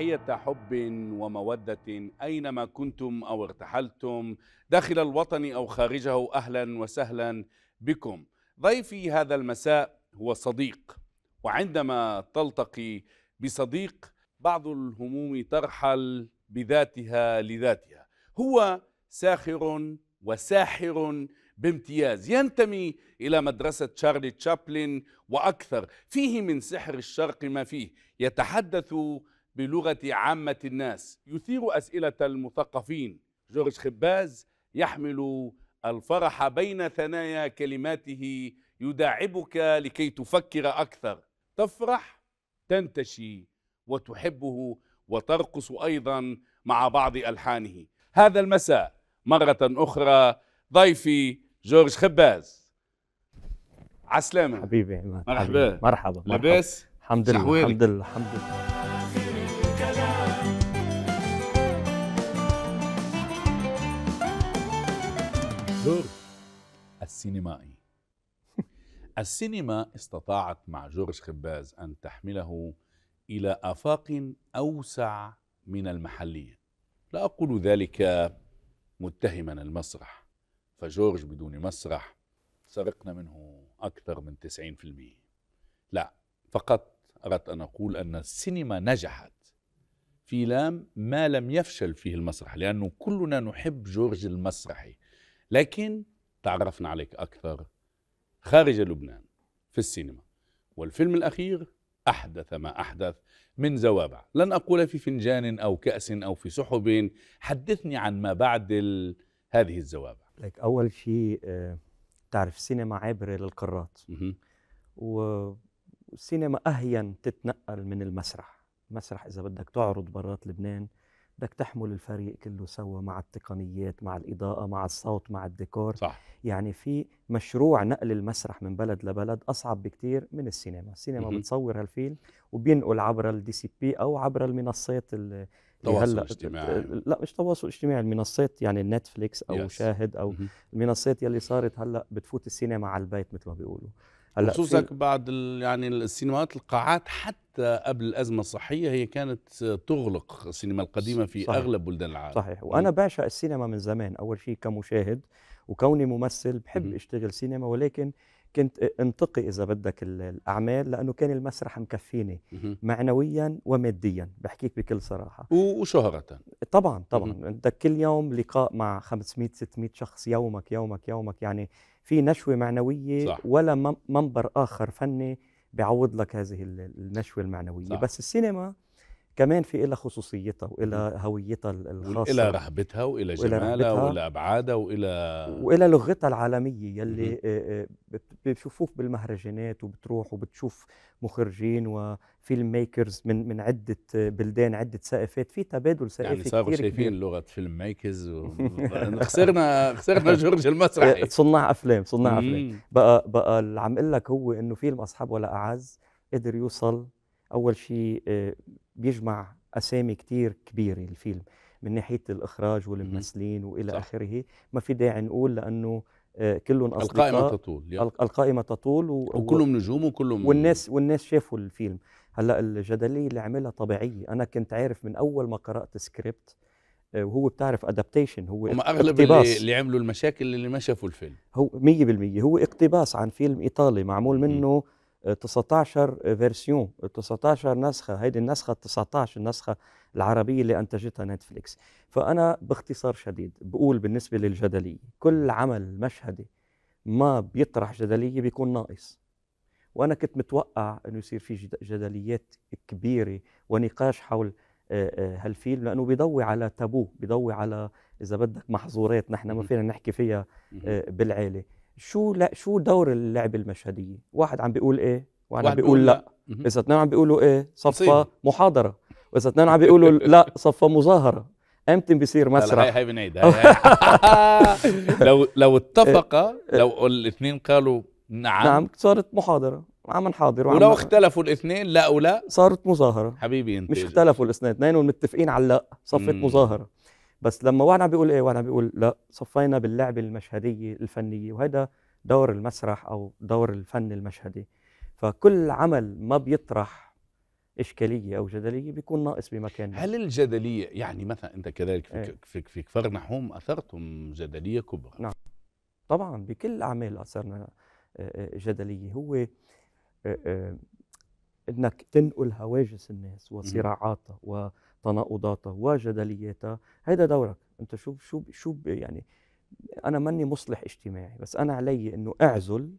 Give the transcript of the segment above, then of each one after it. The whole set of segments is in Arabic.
تحية حب ومودة أينما كنتم أو ارتحلتم داخل الوطن أو خارجه أهلا وسهلا بكم ضيفي هذا المساء هو صديق وعندما تلتقي بصديق بعض الهموم ترحل بذاتها لذاتها هو ساخر وساحر بامتياز ينتمي إلى مدرسة تشارلي تشابلن وأكثر فيه من سحر الشرق ما فيه يتحدث بلغة عامة الناس يثير أسئلة المثقفين جورج خباز يحمل الفرح بين ثنايا كلماته يداعبك لكي تفكر أكثر تفرح تنتشي وتحبه وترقص أيضا مع بعض ألحانه هذا المساء مرة أخرى ضيفي جورج خباز عسلامة حبيبي مرحبا مرحبا لاباس الحمد لله الحمد لله الحمد لله الدور السينمائي السينما استطاعت مع جورج خباز أن تحمله إلى آفاق أوسع من المحلية لا أقول ذلك متهما المسرح فجورج بدون مسرح سرقنا منه أكثر من 90% لا فقط أردت أن أقول أن السينما نجحت في لام ما لم يفشل فيه المسرح لأنه كلنا نحب جورج المسرحي لكن تعرفنا عليك أكثر خارج لبنان في السينما والفيلم الأخير أحدث ما أحدث من زوابع لن أقول في فنجان أو كأس أو في سحب حدثني عن ما بعد هذه الزوابع لك أول شيء آه، تعرف السينما عابرة للقارات والسينما أهين تتنقل من المسرح مسرح إذا بدك تعرض برات لبنان بدك تحمل الفريق كله سوا مع التقنيات مع الإضاءة مع الصوت مع الديكور صح. يعني في مشروع نقل المسرح من بلد لبلد أصعب بكتير من السينما السينما م-م. بتصور هالفيلم وبينقل عبر الدي سي بي أو عبر المنصات التواصل الاجتماعي لا مش تواصل اجتماعي المنصات يعني نتفليكس أو يس. شاهد أو م-م. المنصات يلي صارت هلأ بتفوت السينما على البيت مثل ما بيقولوا هلا خصوصك بعد يعني السينمات القاعات حتى قبل الازمه الصحيه هي كانت تغلق السينما القديمه في صحيح. اغلب بلدان العالم صحيح وانا بعشق السينما من زمان اول شيء كمشاهد وكوني ممثل بحب م. اشتغل سينما ولكن كنت انتقي اذا بدك الاعمال لانه كان المسرح مكفيني معنويا وماديا بحكيك بكل صراحه وشهره طبعا طبعا بدك كل يوم لقاء مع 500 600 شخص يومك يومك يومك يعني في نشوه معنويه صح. ولا منبر اخر فني بيعوض لك هذه النشوه المعنويه صح. بس السينما كمان في إلها خصوصيتها وإلها هويتها الخاصة وإلها رهبتها وإلها جمالها وإلها أبعادها وإلها وإلها لغتها العالمية يلي بتشوفوك بالمهرجانات وبتروح وبتشوف مخرجين وفيلم ميكرز من من عدة بلدان عدة ثقافات في تبادل ثقافي يعني صاروا شايفين لغة فيلم ميكرز و... خسرنا خسرنا جورج المسرحي صناع أفلام صناع أفلام بقى بقى اللي عم أقول لك هو إنه فيلم أصحاب ولا أعز قدر يوصل اول شيء آه، بيجمع اسامي كتير كبيره الفيلم من ناحيه الاخراج والممثلين والى صح. اخره ما في داعي نقول لانه آه، كلهم اصدقاء القائمه تطول يعني. القائمه تطول و... وكلهم نجوم وكلهم والناس والناس شافوا الفيلم هلا الجدليه اللي عملها طبيعيه انا كنت عارف من اول ما قرات سكريبت آه، وهو بتعرف ادابتيشن هو هم اغلب اقتباس. اللي, اللي عملوا المشاكل اللي ما شافوا الفيلم هو 100% هو اقتباس عن فيلم ايطالي معمول منه م. 19 فيرسيون 19 نسخه هيدي النسخه 19 النسخه العربيه اللي انتجتها نتفليكس فانا باختصار شديد بقول بالنسبه للجدليه كل عمل مشهدي ما بيطرح جدليه بيكون ناقص وانا كنت متوقع انه يصير في جدليات كبيره ونقاش حول آه، آه، هالفيلم لانه بيضوي على تابو بيضوي على اذا بدك محظورات نحن ما فينا نحكي فيها آه، بالعيله شو لا شو دور اللعبه المشهديه واحد عم بيقول ايه واحد عم بيقول لا, لا. اذا اثنين عم بيقولوا ايه صفى محاضره واذا اثنين عم بيقولوا لا صفى مظاهره امتى بيصير مسرح هاي هاي لو لو اتفق إيه. لو الاثنين قالوا نعم نعم صارت محاضره عم نحاضر ولو اختلفوا الاثنين لا ولا صارت مظاهره حبيبي انت مش اختلفوا الاثنين اثنين متفقين على لا صفت مظاهره بس لما وانا بيقول ايه وانا بيقول لا صفينا باللعبه المشهديه الفنيه وهذا دور المسرح او دور الفن المشهدي فكل عمل ما بيطرح اشكاليه او جدليه بيكون ناقص بمكان هل الجدليه يعني مثلا انت كذلك في, ايه؟ في, في كفر نحوم اثرتم جدليه كبرى نعم طبعا بكل اعمال اثرنا آه، آه، جدليه هو آه، انك تنقل هواجس الناس وصراعاتها تناقضاتها وجدلياتها هيدا دورك انت شو شو شو يعني انا ماني مصلح اجتماعي بس انا علي انه اعزل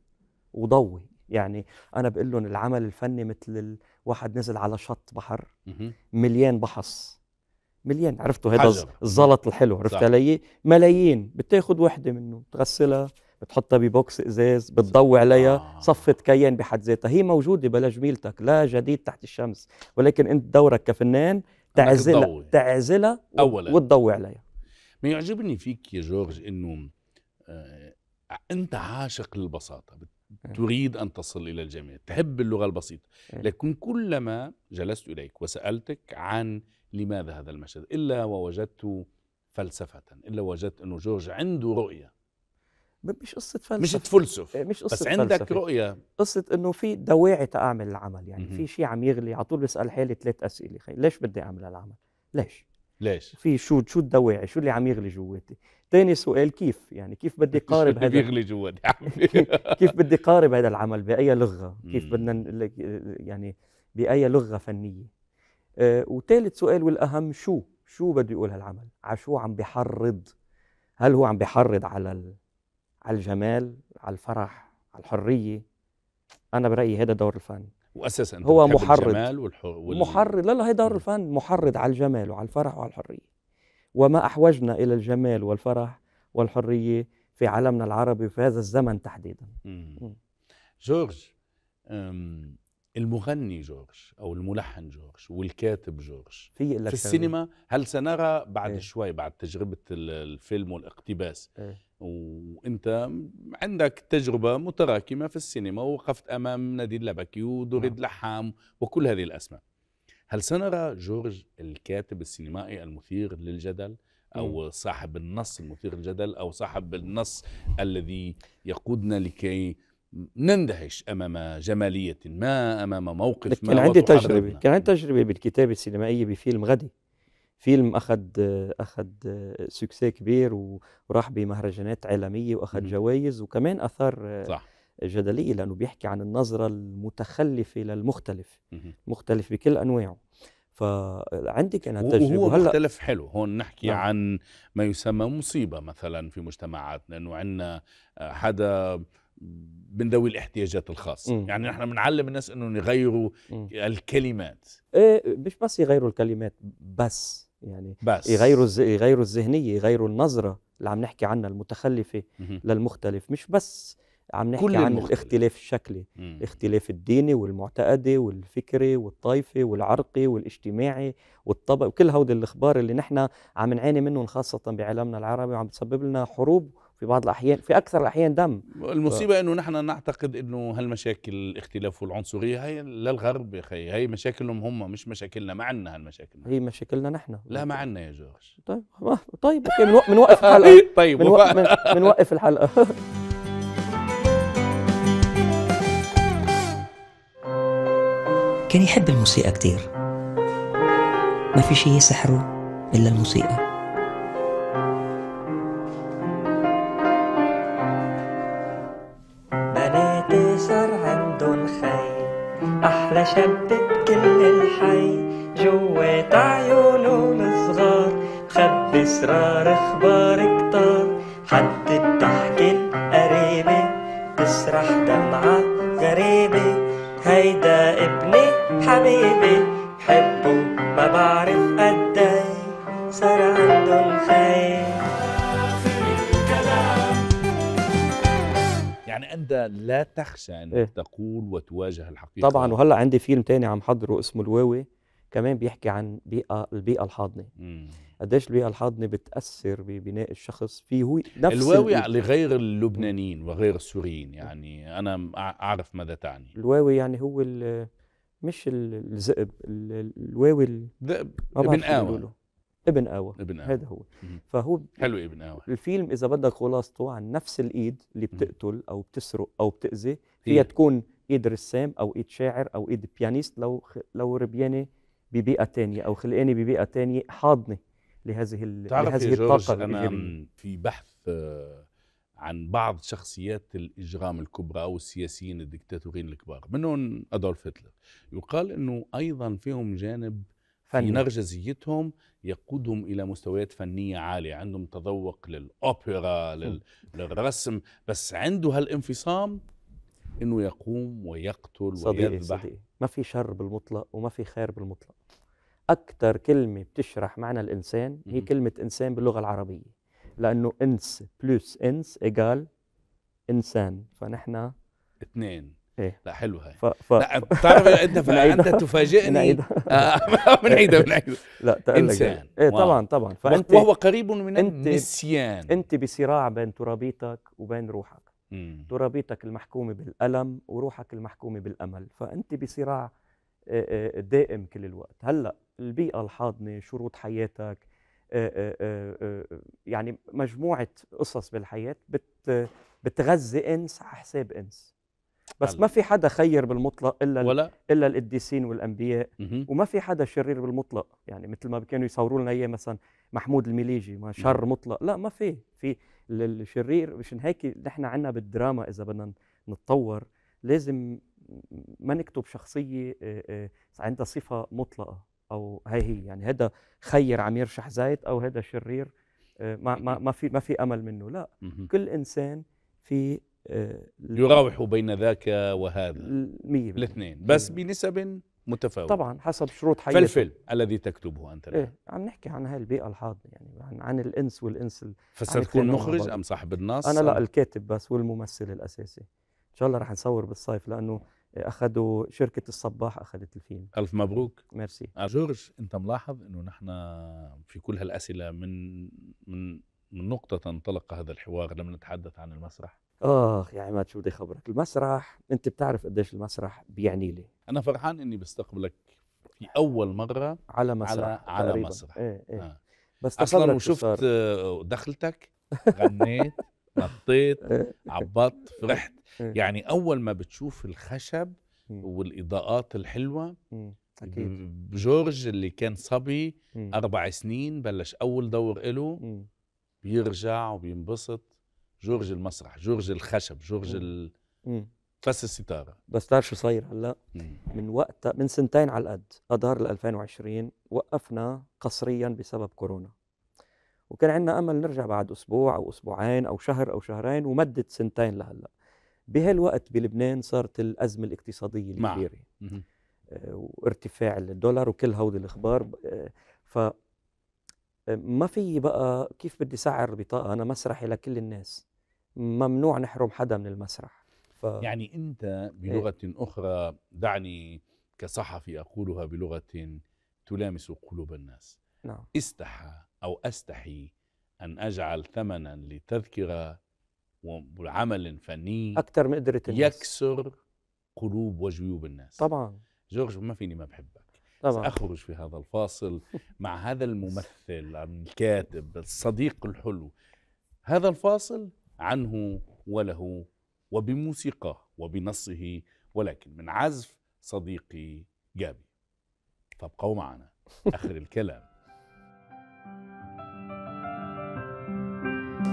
وضوي يعني انا بقول لهم العمل الفني مثل الواحد نزل على شط بحر مليان بحص مليان عرفتوا هذا الزلط الحلو عرفت علي ملايين بتاخذ وحده منه بتغسلها بتحطها ببوكس ازاز بتضوي عليها آه. صفت كيان بحد ذاتها هي موجوده بلا جميلتك لا جديد تحت الشمس ولكن انت دورك كفنان تعزلها تعزلها اولا وتضوي عليها ما يعجبني فيك يا جورج انه آه انت عاشق للبساطه إيه. تريد ان تصل الى الجميع تحب اللغه البسيطه إيه. لكن كلما جلست اليك وسالتك عن لماذا هذا المشهد الا ووجدت فلسفه الا وجدت انه جورج عنده رؤيه مش قصه فلسفه مش تفلسف إيه، مش قصه بس عندك فلسفة. رؤيه قصه انه في دواعي تعمل العمل يعني في شيء عم يغلي على طول بسال حالي ثلاث اسئله خي. ليش بدي اعمل العمل ليش ليش في شو شو الدواعي شو اللي عم يغلي جواتي ثاني سؤال كيف يعني كيف بدي قارب هذا بيغلي جواتي كيف بدي قارب هذا العمل باي لغه كيف بدنا يعني باي لغه فنيه آه وثالث سؤال والاهم شو شو بده يقول هالعمل على شو عم بحرض هل هو عم بحرض على على الجمال على الفرح على الحريه انا برايي هذا دور الفن واساسا هو محرض الجمال والح... وال... محرض لا لا هي دور الفن محرض على الجمال وعلى الفرح وعلى الحريه وما احوجنا الى الجمال والفرح والحريه في عالمنا العربي في هذا الزمن تحديدا جورج المغني جورج او الملحن جورج والكاتب جورج في, في السينما هل سنرى بعد إيه؟ شوي بعد تجربه الفيلم والاقتباس إيه؟ وانت عندك تجربه متراكمه في السينما ووقفت امام نادين لبكي ودوريد نعم. لحام وكل هذه الاسماء هل سنرى جورج الكاتب السينمائي المثير للجدل او صاحب النص المثير للجدل او صاحب النص الذي يقودنا لكي نندهش امام جماليه ما امام موقف ما كان عندي تجربه كان عندي تجربه بالكتابه السينمائيه بفيلم غدي فيلم اخذ اخذ سكسي كبير وراح بمهرجانات عالميه واخذ جوائز وكمان اثار صح. جدليه لانه بيحكي عن النظره المتخلفه للمختلف مختلف بكل انواعه فعندي كان تجربه وهو هلا مختلف حلو هون نحكي نعم. عن ما يسمى مصيبه مثلا في مجتمعاتنا انه عندنا حدا آه، من ذوي الاحتياجات الخاصة مم. يعني نحن بنعلم الناس انه يغيروا الكلمات ايه مش بس يغيروا الكلمات بس يعني بس. يغيروا الز... يغيروا الذهنيه يغيروا النظره اللي عم نحكي عنها المتخلفه مم. للمختلف مش بس عم نحكي كل عن المختلف. الاختلاف الشكلي مم. الاختلاف الديني والمعتقدي والفكري والطائفي والعرقي والاجتماعي والطبق وكل هودي الاخبار اللي نحن عم نعاني منهم خاصه بعالمنا العربي وعم تسبب لنا حروب في بعض الاحيان في اكثر الاحيان دم المصيبه ف... انه نحن نعتقد انه هالمشاكل الاختلاف والعنصريه هي للغرب يا خي هي مشاكلهم هم مش مشاكلنا ما عندنا هالمشاكل هي مشاكلنا نحن لا ما عندنا يا جورج طيب طيب اوكي بنوقف الحلقه طيب, طيب، بنوقف الحلقه كان يحب الموسيقى كثير ما في شيء يسحره إلا الموسيقى مشبك كل الحي جوات عيونه الصغار خبي اسرار اخبار كتار حد تحكي القريبة تسرح دمعة غريبة هيدا ابني حبيبي لا تخشى انك إيه؟ تقول وتواجه الحقيقه طبعا وهلا عندي فيلم تاني عم حضره اسمه الواوي كمان بيحكي عن بيئه البيئه الحاضنه قديش البيئه الحاضنه بتاثر ببناء الشخص في هو نفس الواوي البيئة. لغير اللبنانيين وغير السوريين يعني انا اعرف ماذا تعني الواوي يعني هو مش الذئب الواوي الذئب ابن قاوة ابن آوى ابن آوى هذا هو مم. فهو حلو ابن آوى الفيلم إذا بدك خلاصته عن نفس الإيد اللي بتقتل أو بتسرق أو بتأذي هي تكون إيد رسام أو إيد شاعر أو إيد بيانيست لو لو ربياني ببيئة تانية أو خلقاني ببيئة تانية حاضنة لهذه لهذه الطاقة أنا في بحث آه، عن بعض شخصيات الإجرام الكبرى أو السياسيين الدكتاتورين الكبار منهم أدولف هتلر يقال أنه أيضا فيهم جانب فني. في زيتهم يقودهم الى مستويات فنيه عاليه عندهم تذوق للاوبرا لل... للرسم بس عنده هالانفصام انه يقوم ويقتل صديقي ويذبح صديقي. ما في شر بالمطلق وما في خير بالمطلق اكثر كلمه بتشرح معنى الانسان هي كلمه انسان باللغه العربيه لانه انس بلس انس ايجال انسان فنحن اثنين إيه. لا حلوه هاي ف... ف... لا بتعرف انت انت تفاجئني آه، من عيدها من عيدها لا يعني. انسان ايه طبعا طبعا فانت وهو قريب من انت النسيان انت بصراع بين ترابيتك وبين روحك مم. ترابيتك المحكومه بالالم وروحك المحكومه بالامل فانت بصراع آه، آه، دائم كل الوقت هلا البيئه الحاضنه شروط حياتك يعني مجموعه قصص بالحياه بت بتغذي انس على حساب انس بس ما في حدا خير بالمطلق الا ولا؟ الا القديسين والانبياء وما في حدا شرير بالمطلق يعني مثل ما كانوا يصوروا لنا اياه مثلا محمود المليجي ما شر نعم. مطلق لا ما في في الشرير مشان هيك نحن عندنا بالدراما اذا بدنا نتطور لازم ما نكتب شخصيه عندها صفه مطلقه او هي هي يعني هذا خير عم يرشح زيت او هذا شرير ما ما ما في ما في امل منه لا كل انسان في آه، يراوح بين ذاك وهذا 100% الاثنين بس بنسب متفاوتة طبعا حسب شروط حياته فالفيلم الذي تكتبه انت الان ايه عم نحكي عن هاي البيئه الحاضنه يعني عن, عن الانس والانس فستكون مخرج ام صاحب النص انا لا الكاتب بس والممثل الاساسي ان شاء الله رح نصور بالصيف لانه اخذوا شركه الصباح اخذت الفيلم الف مبروك ميرسي آه، جورج انت ملاحظ انه نحن في كل هالاسئله من من من نقطه انطلق هذا الحوار لما نتحدث عن المسرح اخ يا عماد شو بدي خبرك المسرح انت بتعرف قديش المسرح بيعني لي انا فرحان اني بستقبلك في اول مره على مسرح على, على مسرح ايه ايه. آه. بس اصلا وشفت دخلتك غنيت نطيت إيه. عبطت فرحت إيه. يعني اول ما بتشوف الخشب والاضاءات الحلوه أكيد. جورج اللي كان صبي اربع سنين بلش اول دور له بيرجع وبينبسط جورج المسرح جورج الخشب جورج ال... بس الستارة بس تعرف شو صاير هلا من وقت من سنتين على القد أدار أدار 2020 وقفنا قسريا بسبب كورونا وكان عندنا امل نرجع بعد اسبوع او اسبوعين او شهر او شهرين ومدت سنتين لهلا بهالوقت بلبنان صارت الازمه الاقتصاديه الكبيره آه، وارتفاع الدولار وكل هودي الاخبار آه، ف آه، ما في بقى كيف بدي سعر بطاقه انا مسرحي لكل الناس ممنوع نحرم حدا من المسرح ف... يعني انت إيه. بلغه إيه؟ اخرى دعني كصحفي اقولها بلغه تلامس قلوب الناس نعم. استحى او استحي ان اجعل ثمنا لتذكره وعمل فني اكثر من قدره الناس يكسر قلوب وجيوب الناس طبعا جورج ما فيني ما بحبك طبعا. سأخرج في هذا الفاصل مع هذا الممثل الكاتب الصديق الحلو هذا الفاصل عنه وله وبموسيقاه وبنصه ولكن من عزف صديقي جابي فابقوا معنا آخر الكلام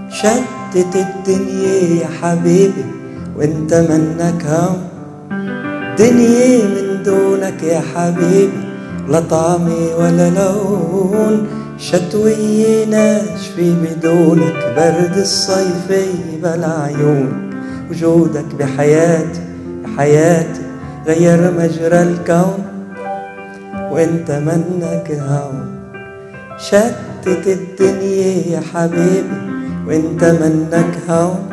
شتت الدنيا يا حبيبي وانت منك هم دنيا من دونك يا حبيبي لا طعمي ولا لون شتوية ناشفة بدونك برد الصيف عيونك وجودك بحياتي بحياتي غير مجرى الكون وانت منك هون شتت الدنيا يا حبيبي وانت منك هون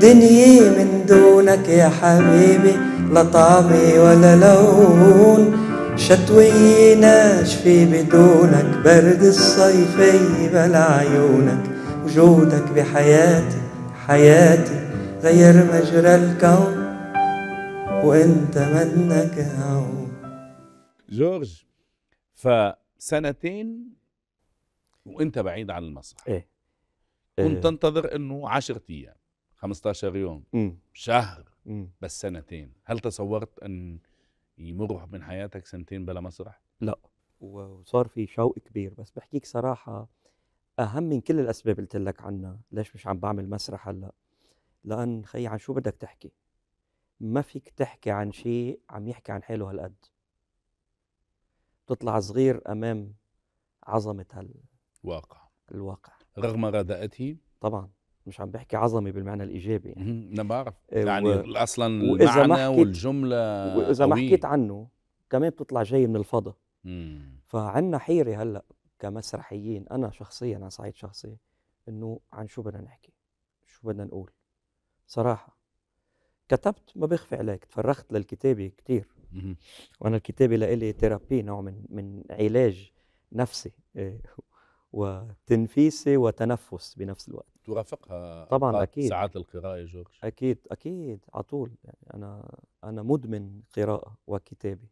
دنيا من دونك يا حبيبي لا طعمي ولا لون شتوينا اشفي بدونك برد الصيفي بلا عيونك وجودك بحياتي حياتي غير مجرى الكون وانت منك هون جورج فسنتين وانت بعيد عن المسرح ايه كنت إيه. تنتظر انه 10 ايام 15 يوم م. شهر م. بس سنتين هل تصورت ان يمر من حياتك سنتين بلا مسرح؟ لا وصار في شوق كبير بس بحكيك صراحة أهم من كل الأسباب اللي قلت لك عنها ليش مش عم بعمل مسرح هلأ لأن خي عن شو بدك تحكي ما فيك تحكي عن شيء عم يحكي عن حاله هالقد بتطلع صغير أمام عظمة هال الواقع الواقع رغم رداءته طبعا مش عم بحكي عظمه بالمعنى الايجابي يعني انا بعرف آه، يعني و... اصلا المعنى والجمله واذا ما حكيت عنه كمان بتطلع جاي من الفضاء فعنا حيره هلا كمسرحيين انا شخصيا على صعيد شخصي انه عن شو بدنا نحكي شو بدنا نقول صراحه كتبت ما بخفي عليك تفرغت للكتابه كثير وانا الكتابه لإلي ثيرابي نوع من من علاج نفسي آه، وتنفيسي وتنفس بنفس الوقت ترافقها طبعا اكيد ساعات القراءه يا جورج اكيد اكيد على طول يعني انا انا مدمن قراءه وكتابه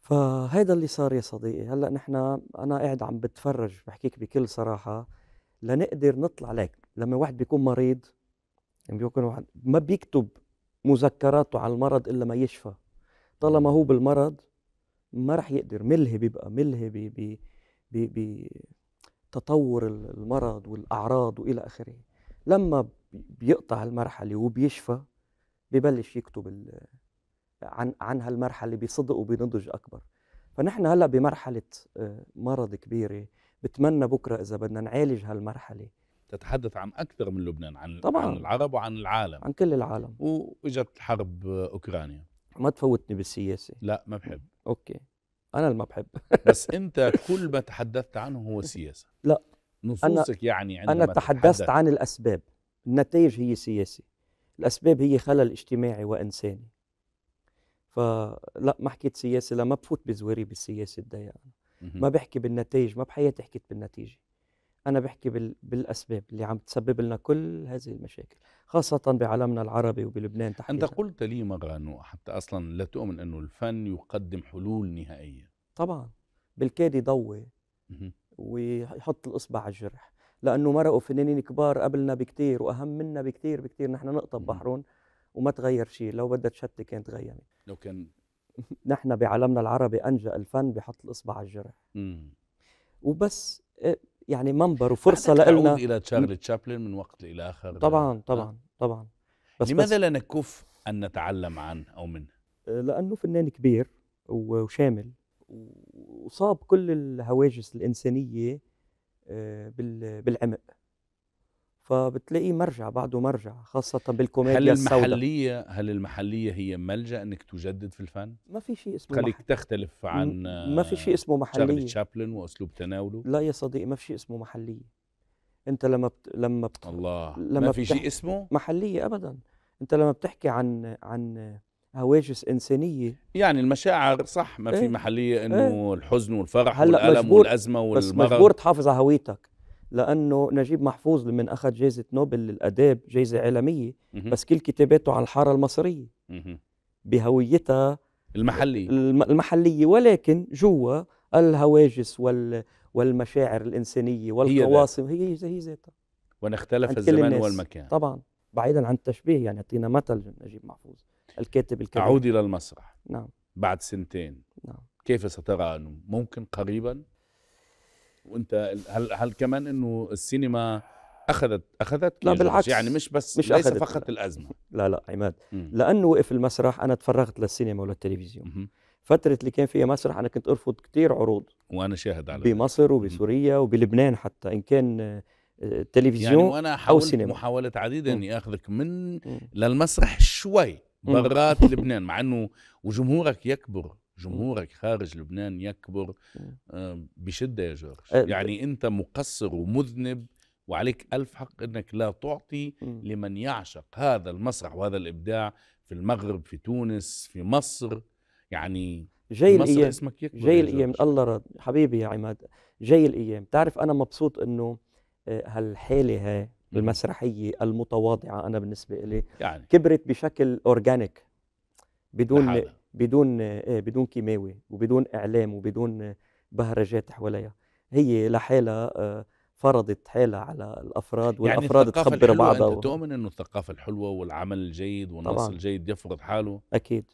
فهيدا اللي صار يا صديقي هلا نحن انا قاعد عم بتفرج بحكيك بكل صراحه لنقدر نطلع لك لما واحد بيكون مريض يعني بيكون واحد ما بيكتب مذكراته على المرض الا ما يشفى طالما هو بالمرض ما رح يقدر ملهي بيبقى ملهي بي بي بي, بي تطور المرض والاعراض والى اخره لما بيقطع المرحله وبيشفى ببلش يكتب عن عن هالمرحله بصدق وبنضج اكبر فنحن هلا بمرحله آه، مرض كبيره بتمنى بكره اذا بدنا نعالج هالمرحله تتحدث عن اكثر من لبنان عن طبعا عن العرب وعن العالم عن كل العالم واجت حرب اوكرانيا ما تفوتني بالسياسه لا ما بحب اوكي انا اللي ما بحب بس انت كل ما تحدثت عنه هو سياسه لا نصوصك يعني أنا يعني انا تحدثت تحدث. عن الاسباب النتائج هي سياسه الاسباب هي خلل اجتماعي وانساني فلا ما حكيت سياسه لا ما بفوت بزواري بالسياسه الضيقه ما بحكي بالنتائج ما بحياتي حكيت بالنتيجه أنا بحكي بالأسباب اللي عم تسبب لنا كل هذه المشاكل خاصة بعالمنا العربي وبلبنان تحديدا أنت قلت لي مرة أنه حتى أصلا لا تؤمن أنه الفن يقدم حلول نهائية طبعا بالكاد يضوي ويحط الإصبع على الجرح لأنه مرقوا فنانين كبار قبلنا بكتير وأهم منا بكتير بكتير نحن نقطة ببحرهم وما تغير شيء لو بدها تشتي كانت غيرت لو كان نحن بعالمنا العربي أنجأ الفن بحط الإصبع على الجرح وبس آه، يعني منبر وفرصه لنا الى تشارلي تشابلن من وقت الى اخر طبعا طبعا طبعا بس لماذا بس لا نكف ان نتعلم عنه او منه آه، لانه فنان كبير وشامل وصاب كل الهواجس الانسانيه آه، بالعمق فبتلاقيه مرجع بعده مرجع خاصة بالكوميديا هل المحلية السوداء. هل المحلية هي ملجأ انك تجدد في الفن؟ ما في شيء اسمه خليك مح... تختلف عن ما في شيء اسمه آه، محلية تشارلي تشابلن واسلوب تناوله لا يا صديقي ما في شيء اسمه محلية انت لما بت... لما بت... الله لما ما في شيء اسمه محلية ابدا انت لما بتحكي عن عن هواجس انسانيه يعني المشاعر صح ما في إيه، محليه انه ايه؟ الحزن والفرح والالم والازمه والمرض بس مجبور تحافظ على هويتك لانه نجيب محفوظ لمن اخذ جائزه نوبل للاداب جائزه عالميه بس كل كتاباته على الحاره المصريه بهويتها المحليه المحليه ولكن جوا الهواجس وال والمشاعر الانسانيه والقواصم هي هي, هي ذاتها وان اختلف الزمان الناس. والمكان طبعا بعيدا عن التشبيه يعني اعطينا مثل نجيب محفوظ الكاتب الكبير اعود الى المسرح نعم بعد سنتين نعم كيف سترى انه ممكن قريبا وانت هل هل كمان انه السينما اخذت اخذت لا يعني بالعكس يعني مش بس مش ليس أخذت فقط الازمه لا لا عماد لانه وقف المسرح انا تفرغت للسينما وللتلفزيون فتره اللي كان فيها مسرح انا كنت ارفض كثير عروض وانا شاهد على بمصر وبسوريا وبلبنان حتى ان كان آه، تلفزيون يعني وانا حاولت محاولات عديده اني اخذك من م. للمسرح شوي برات لبنان مع انه وجمهورك يكبر جمهورك خارج لبنان يكبر بشدة يا جورج أه، يعني أنت مقصر ومذنب وعليك ألف حق أنك لا تعطي لمن يعشق هذا المسرح وهذا الإبداع في المغرب في تونس في مصر يعني جاي الايام اسمك يكبر جاي الايام الله رد حبيبي يا عماد جاي الايام تعرف انا مبسوط انه آه، هالحاله هاي المسرحيه المتواضعه انا بالنسبه لي يعني. كبرت بشكل اورجانيك بدون بدون آه، بدون كيماوي وبدون اعلام وبدون بهرجات حواليها هي لحالها آه، فرضت حالها على الافراد يعني والافراد يعني تخبر بعضها انت تؤمن انه الثقافه الحلوه والعمل الجيد والنص طبعاً. الجيد يفرض حاله اكيد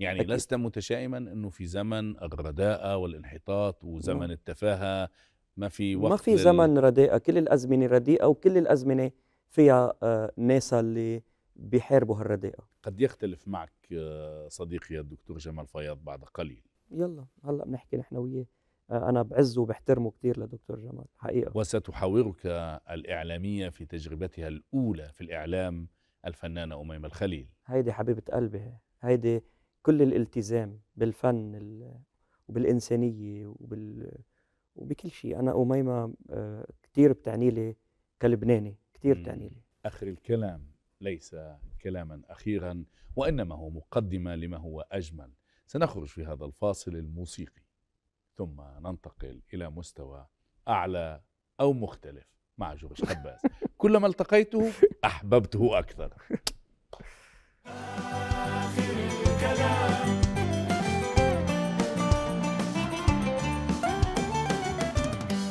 يعني أكيد. لست متشائما انه في زمن الرداءه والانحطاط نعم. وزمن م. التفاهه ما في وقت ما في زمن لل... رداءه كل الازمنه رديئه وكل الازمنه فيها آه، ناس اللي بيحاربوا هالرديئة قد يختلف معك آه، صديقي الدكتور جمال فياض بعد قليل يلا هلا بنحكي نحن وياه آه، انا بعزه وبحترمه كثير لدكتور جمال حقيقه وستحاورك الاعلاميه في تجربتها الاولى في الاعلام الفنانه اميمه الخليل هيدي حبيبه قلبي هيدي كل الالتزام بالفن وبالانسانيه وبال وبكل شيء انا اميمه آه، كثير بتعني لي كلبناني كثير بتعني لي اخر الكلام ليس كلاما اخيرا وانما هو مقدمه لما هو اجمل سنخرج في هذا الفاصل الموسيقي ثم ننتقل الى مستوى اعلى او مختلف مع جورج حباس كلما التقيته احببته اكثر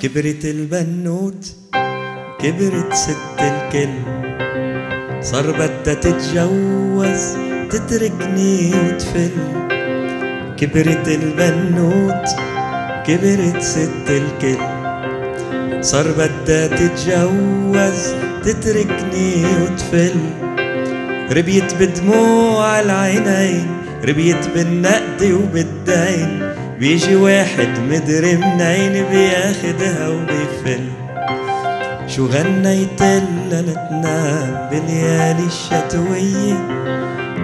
كبرت البنوت كبرت ست الكل صار بدها تتجوز تتركني وتفل كبرت البنوت كبرت ست الكل صار بدها تتجوز تتركني وتفل ربيت بدموع العينين ربيت بالنقد وبالدين بيجي واحد مدري منين بياخدها وبيفل شو غنيت الا بليالي الشتوية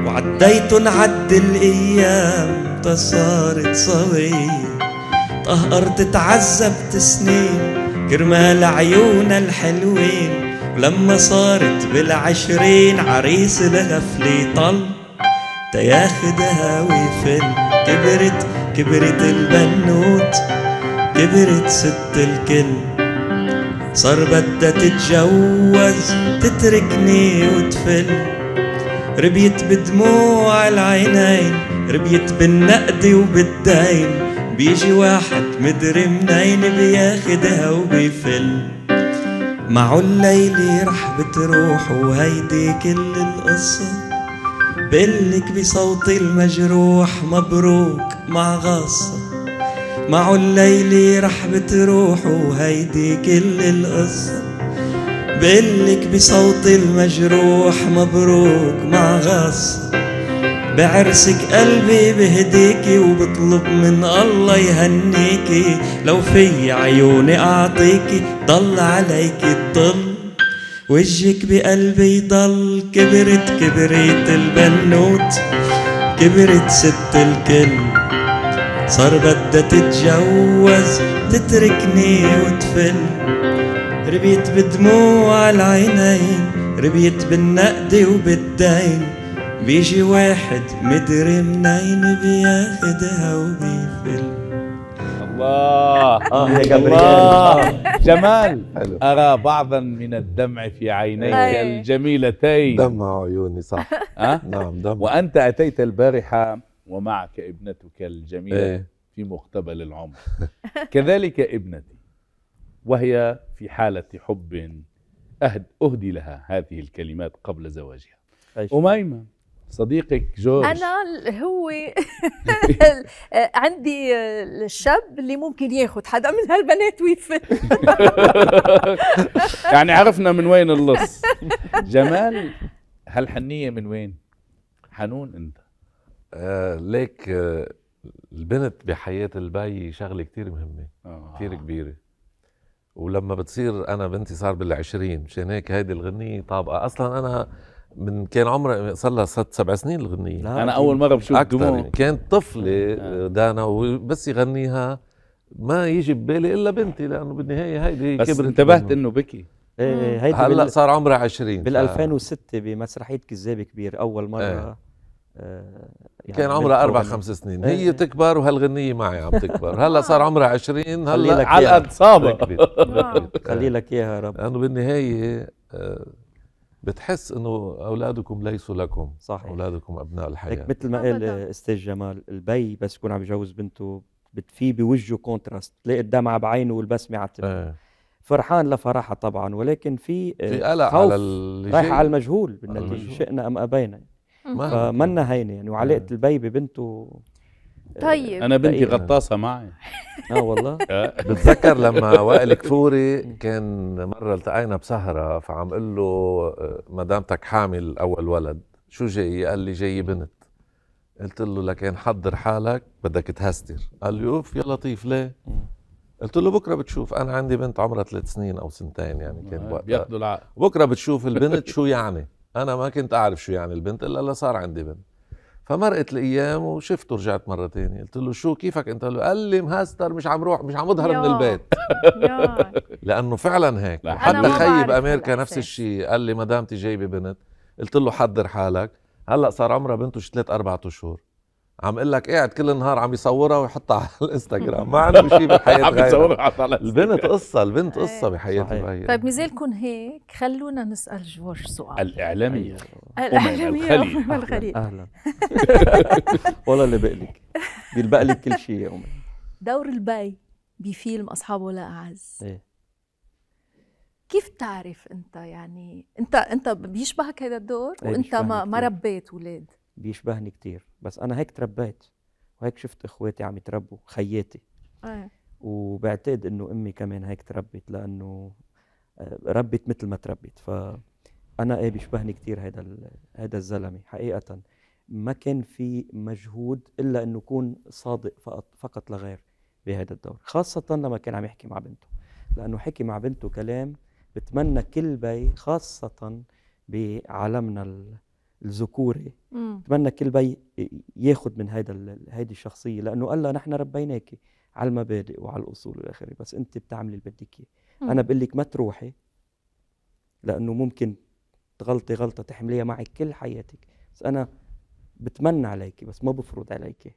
وعديت عد الايام تصارت صوية طهرت تعذبت سنين كرمال عيونا الحلوين ولما صارت بالعشرين عريس لها طل تياخدها ويفل كبرت كبرت البنوت كبرت ست الكل صار بدها تتجوز تتركني وتفل ربيت بدموع العينين ربيت بالنقد وبالدين بيجي واحد مدري منين بياخدها وبيفل معه الليلة رح بتروح وهيدي كل القصة بقلك بصوتي المجروح مبروك مع غصة معه الليلة رح بتروح وهيدي كل القصة بقلك بصوت المجروح مبروك مع غص بعرسك قلبي بهديكي وبطلب من الله يهنيكي لو في عيوني اعطيكي ضل عليكي الضل وجهك بقلبي ضل كبرت كبريت البنوت كبرت ست الكل صار بدها تتجوز تتركني وتفل ربيت بدموع العينين ربيت بالنقد وبالدين بيجي واحد مدري منين بياخدها وبيفل الله آه يا آه. جمال أرى بعضا من الدمع في عينيك الجميلتين دمع عيوني صح أه؟ نعم دمع وأنت أتيت البارحة ومعك ابنتك الجميلة إيه. في مقتبل العمر كذلك ابنتي وهي في حالة حب أهد أهدي لها هذه الكلمات قبل زواجها أميمة صديقك جورج انا هو عندي الشاب اللي ممكن ياخذ حدا من هالبنات ويفت يعني عرفنا من وين اللص جمال هالحنيه من وين حنون انت آه، ليك آه، البنت بحياة البي شغلة كتير مهمة آه. كتير كبيرة ولما بتصير أنا بنتي صار بالعشرين مشان هيك هيدي الغنية طابقة أصلا أنا من كان عمري صار لها ست سبع سنين الغنية لا أنا أول مرة بشوف دموع كانت طفلة آه. دانا وبس يغنيها ما يجي ببالي إلا بنتي لأنه بالنهاية هيدي بس كبرت انتبهت إنه بكي ايه, إيه، هيدي هلا صار عمرها 20 بال 2006 بمسرحيه كذاب كبير اول مره ايه. آه، يعني كان عمرها اربع خمس سنين إيه، هي إيه. تكبر وهالغنيه معي عم تكبر هلا آه. صار عمرها 20 هلا على قد صابه خلي لك اياها نعم. رب لانه بالنهايه آه، بتحس انه اولادكم ليسوا لكم صح اولادكم ابناء الحياه مثل ما قال استاذ جمال البي بس يكون عم يجوز بنته بتفي بوجهه كونتراست تلاقي الدمعه بعينه والبسمه على إيه. فرحان لفرحه طبعا ولكن في في قلق على اللي رايح على المجهول بالنتيجه شئنا ام ابينا فمنا هينه يعني وعلاقه آه. البي ببنته طيب انا بنتي طيب. غطاسه معي اه والله آه. بتذكر لما وائل كفوري كان مره التقينا بسهره فعم قل له آه، مدامتك حامل اول ولد شو جاي قال لي جاي بنت قلت له لكن حضر حالك بدك تهستر قال لي اوف يا لطيف ليه قلت له بكره بتشوف انا عندي بنت عمرها ثلاث سنين او سنتين يعني كان وقتها بياخذوا العقل بكره بتشوف البنت شو يعني انا ما كنت اعرف شو يعني البنت الا صار عندي بنت فمرقت الايام وشفته رجعت مره تانية قلت له شو كيفك انت قال لي مهستر مش عم روح مش عم اظهر من البيت لانه فعلا هيك حتى خيي بامريكا نفس الشيء قال لي مدامتي جايبه بنت قلت له حضر حالك هلا صار عمرها بنته ثلاث اربع اشهر عم اقول لك قاعد كل النهار عم يصورها ويحطها على الانستغرام ما عنده شيء بحياته عم يصورها على البنت قصه البنت إيه. قصه بحياتها طيب مزالكم هيك خلونا نسال جورج سؤال الاعلاميه أيوه. الاعلاميه أم الخليل اهلا والله اللي بقلك بيلبق لك كل شيء يا امي دور البي بفيلم اصحابه لا اعز ايه كيف بتعرف انت يعني انت انت بيشبهك هذا الدور إيه، وانت ما ما ربيت اولاد بيشبهني كتير بس انا هيك تربيت وهيك شفت اخواتي عم يتربوا خياتي أيه. وبعتقد انه امي كمان هيك تربت لانه آه، ربت مثل ما تربت ف انا ايه بيشبهني كثير هذا هذا الزلمه حقيقه ما كان في مجهود الا انه يكون صادق فقط فقط لغير بهذا الدور خاصه لما كان عم يحكي مع بنته لانه حكي مع بنته كلام بتمنى كل بي خاصه بعالمنا الذكوري بتمنى كل بي ياخذ من هيدا هيدي الشخصيه لانه قال لها نحن ربيناكي على المبادئ وعلى الاصول والى اخره بس انت بتعملي اللي بدك اياه انا بقول لك ما تروحي لانه ممكن تغلطي غلطه تحمليها معك كل حياتك بس انا بتمنى عليكي بس ما بفرض عليكي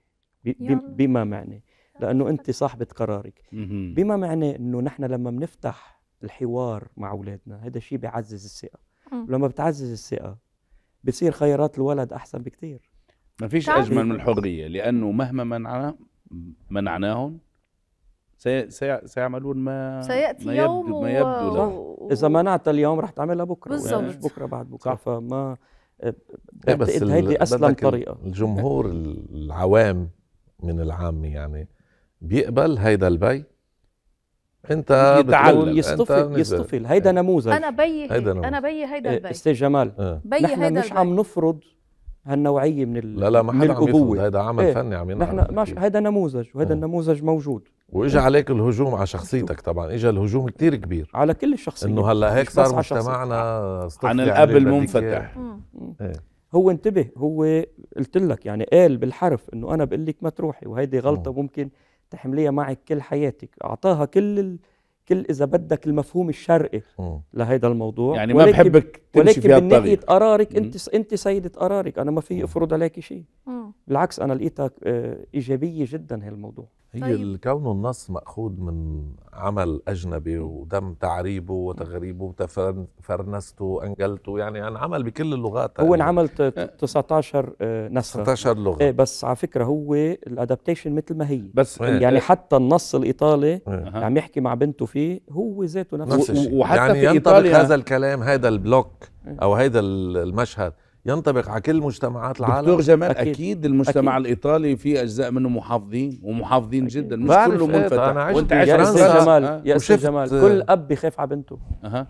بما معنى لانه انت صاحبه قرارك بما معنى انه نحن لما بنفتح الحوار مع اولادنا هذا شيء بيعزز الثقه ولما بتعزز الثقه بصير خيارات الولد احسن بكثير ما فيش اجمل من الحريه لانه مهما منعنا منعناهم سي... سي... سيعملون ما سياتي ما يوم يبدو, يوم ما يبدو و... اذا منعت اليوم رح تعملها بكره بالزبط. يعني بكره بعد بكره صح. فما إيه، إيه، بس هيدي اسلم طريقه الجمهور العوام من العامه يعني بيقبل هيدا البي انت يتعلم يصطفل يصطفل إيه. هيدا نموذج انا بي انا بي هيدا إيه، البي استاذ جمال إيه. بي نحن مش عم نفرض هالنوعيه من ال... لا لا ما حدا عم يفرض هيدا عمل ايه فني عم ينعمل نحن ماشي هيدا نموذج وهيدا النموذج موجود واجى عليك الهجوم على شخصيتك طبعا اجى الهجوم كتير كبير على كل الشخصيات انه هلا هيك صار مجتمعنا آه. عن الاب يعني المنفتح هو انتبه هو قلت لك يعني قال بالحرف انه انا بقول لك ما تروحي وهيدي غلطه ممكن حمليها معك كل حياتك اعطاها كل كل اذا بدك المفهوم الشرقي لهيدا الموضوع يعني ما بحبك تمشي فيها ولكن من ناحيه قرارك انت انت سيده قرارك انا ما في افرض عليك شيء بالعكس انا لقيتها آه، ايجابيه جدا هالموضوع هي طيب. كونه النص ماخوذ من عمل اجنبي وتم تعريبه وتغريبه وتفرنسته وانجلته يعني انعمل بكل اللغات هو انعمل 19 آه. آه، نسخه 19 لغه ايه بس على فكره هو الادابتيشن مثل ما هي بس يعني إيه. حتى النص الايطالي عم يحكي مع بنته فيه هو ذاته نفسه نفس الشيء وحتى يعني في ينطبق إيطاليا هذا الكلام هذا البلوك او هذا المشهد ينطبق على كل مجتمعات العالم دكتور جمال اكيد, أكيد المجتمع أكيد. الايطالي في اجزاء منه محافظين ومحافظين أكيد. جدا مش كله منفتح أنا عشت وانت يا استاذ جمال يا استاذ جمال كل اب بخاف على بنته اها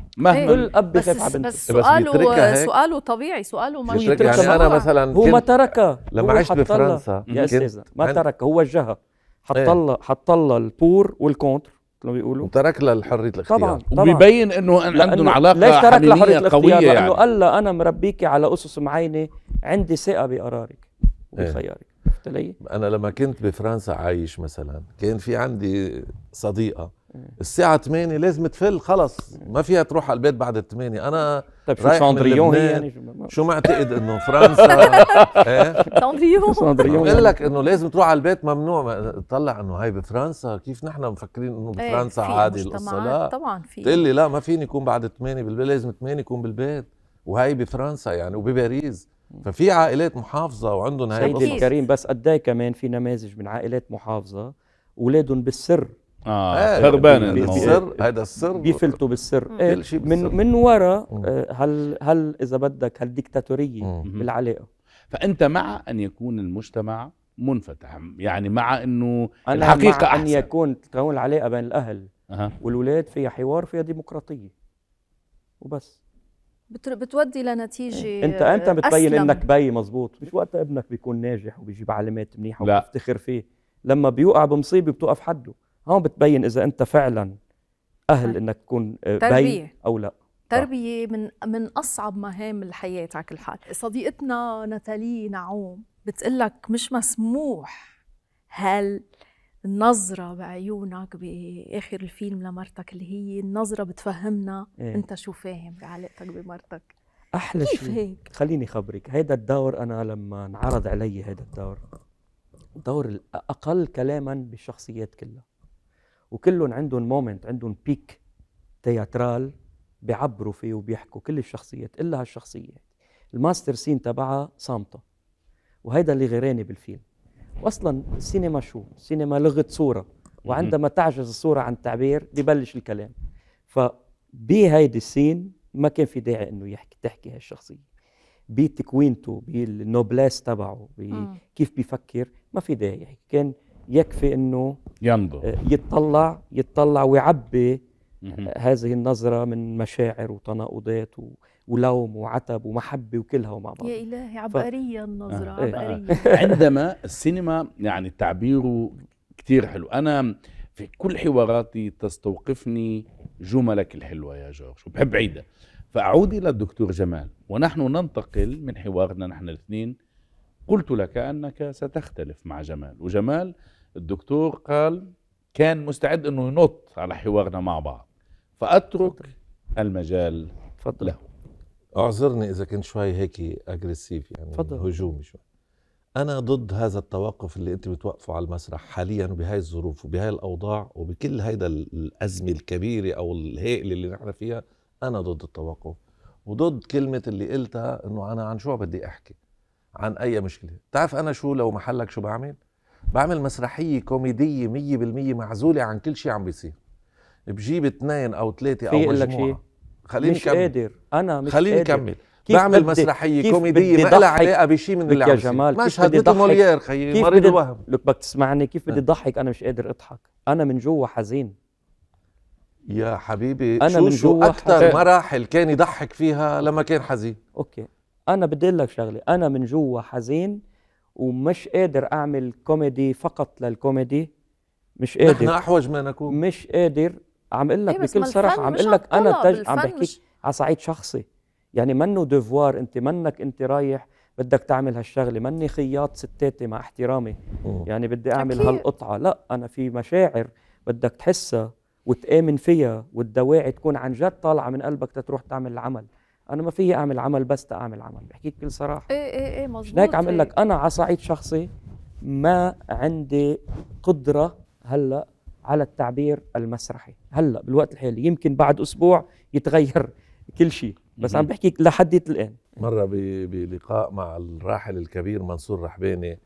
كل اب بخاف على بنته بس سؤاله سؤاله طبيعي سؤاله ما يعني انا مثلا هو ما تركها لما عشت بفرنسا يا استاذ ما تركها هو وجهها حط إيه. الله حط الله البور والكونتر ما بيقولوا ترك الحرية الاختيار طبعا, طبعا. وبيبين انه عندهم علاقه ليش ترك لها الاختيار قويه يعني. لانه قال لها انا مربيكي على اسس معينه عندي ثقه بقرارك وبخيارك إيه. انا لما كنت بفرنسا عايش مثلا كان في عندي صديقه الساعة 8 لازم تفل خلص ما فيها تروح على البيت بعد 8 أنا طيب شو ساندريون يعني شو معتقد إنه فرنسا ساندريون ساندريون بقول لك إنه لازم تروح على البيت ممنوع تطلع إنه هاي بفرنسا كيف نحن مفكرين إنه إيه، بفرنسا عادي القصة لا طبعا في تقول لي لا ما فيني يكون بعد 8 بالبيت لازم 8 يكون بالبيت وهي بفرنسا يعني وبباريس ففي عائلات محافظة وعندهم هاي سيدي الكريم بس قد إيه كمان في نماذج من عائلات محافظة اولادهم بالسر اه خربانه آه السر يعني هذا السر بيفلتوا بالسر إيه من بالسر. من وراء آه، هل هل اذا بدك هالديكتاتوريه بالعلاقه فانت مع ان يكون المجتمع منفتح يعني مع انه أنا الحقيقه مع أحسن. ان يكون تكون العلاقه بين الاهل أه. والولاد فيها حوار فيها ديمقراطيه وبس بتودي لنتيجه إيه. انت انت بتبين انك بي مزبوط مش وقت ابنك بيكون ناجح وبيجيب علامات منيحه وبتفتخر فيه لما بيوقع بمصيبه بتوقف حده هون بتبين اذا انت فعلا اهل طيب. انك تكون آه، بي او لا تربية من من أصعب مهام الحياة على كل حال صديقتنا نتالي نعوم بتقول لك مش مسموح هل النظرة بعيونك بآخر الفيلم لمرتك اللي هي النظرة بتفهمنا إيه؟ أنت شو فاهم بعلاقتك بمرتك أحلى كيف شيء هيك؟ خليني خبرك هيدا الدور أنا لما انعرض علي هيدا الدور دور الأقل كلاما بالشخصيات كلها وكلهم عندهم مومنت عندهم بيك تياترال بيعبروا فيه وبيحكوا كل الشخصيات الا هالشخصيه الماستر سين تبعها صامته وهيدا اللي غيراني بالفيلم واصلا السينما شو السينما لغه صوره وعندما تعجز الصوره عن التعبير ببلش الكلام فبهيدي السين ما كان في داعي انه يحكي تحكي هالشخصيه بتكوينته بالنوبلاس تبعه كيف بيفكر ما في داعي كان يكفي انه ينظر آه، يتطلع يتطلع ويعبي آه، هذه النظره من مشاعر وتناقضات و... ولوم وعتب ومحبه وكلها مع بعض يا الهي عبقريه ف... النظره آه. عبقريه إيه. عندما السينما يعني تعبيره كثير حلو انا في كل حواراتي تستوقفني جملك الحلوه يا جورج وبحب عيدها فاعود الى الدكتور جمال ونحن ننتقل من حوارنا نحن الاثنين قلت لك انك ستختلف مع جمال وجمال الدكتور قال كان مستعد انه ينط على حوارنا مع بعض فاترك فضل. المجال فضل. له اعذرني اذا كنت شوي هيك اجريسيف يعني فضل. هجومي شوي انا ضد هذا التوقف اللي انت بتوقفه على المسرح حاليا بهاي الظروف وبهاي الاوضاع وبكل هيدا الازمه الكبيره او الهائله اللي نحن فيها انا ضد التوقف وضد كلمه اللي قلتها انه انا عن شو بدي احكي عن اي مشكله بتعرف انا شو لو محلك شو بعمل بعمل مسرحيه كوميديه 100% معزوله عن كل شيء عم بيصير بجيب اثنين او ثلاثه او مجموعه خليني مش كمل. قادر انا مش خليني قادر. كمل بعمل مسرحيه كيف كوميديه ما لها علاقه بشيء من اللي عم جمال مشهد مثل موليير خيي مريض الوهم لك بدك تسمعني كيف بدي آه. ضحك انا مش قادر اضحك انا من جوا حزين يا حبيبي أنا شو من شو اكثر مراحل كان يضحك فيها لما كان حزين اوكي انا بدي اقول لك شغله انا من جوا حزين ومش قادر اعمل كوميدي فقط للكوميدي مش قادر نحن احوج ما نكون مش قادر عم اقول لك إيه بكل صراحه عم اقول لك انا تج... عم بحكيك على صعيد شخصي يعني منه ديفوار انت منك انت رايح بدك تعمل هالشغله مني خياط ستاتي مع احترامي أوه. يعني بدي اعمل أكيد. هالقطعه لا انا في مشاعر بدك تحسها وتآمن فيها والدواعي تكون عن جد طالعه من قلبك تتروح تعمل العمل انا ما في اعمل عمل بس اعمل عمل بحكيك بكل صراحه ايه ايه ايه مظبوط هيك عم اقول لك إيه. انا على صعيد شخصي ما عندي قدره هلا على التعبير المسرحي هلا بالوقت الحالي يمكن بعد اسبوع يتغير كل شيء بس عم بحكي لحد الان مره بلقاء مع الراحل الكبير منصور رحباني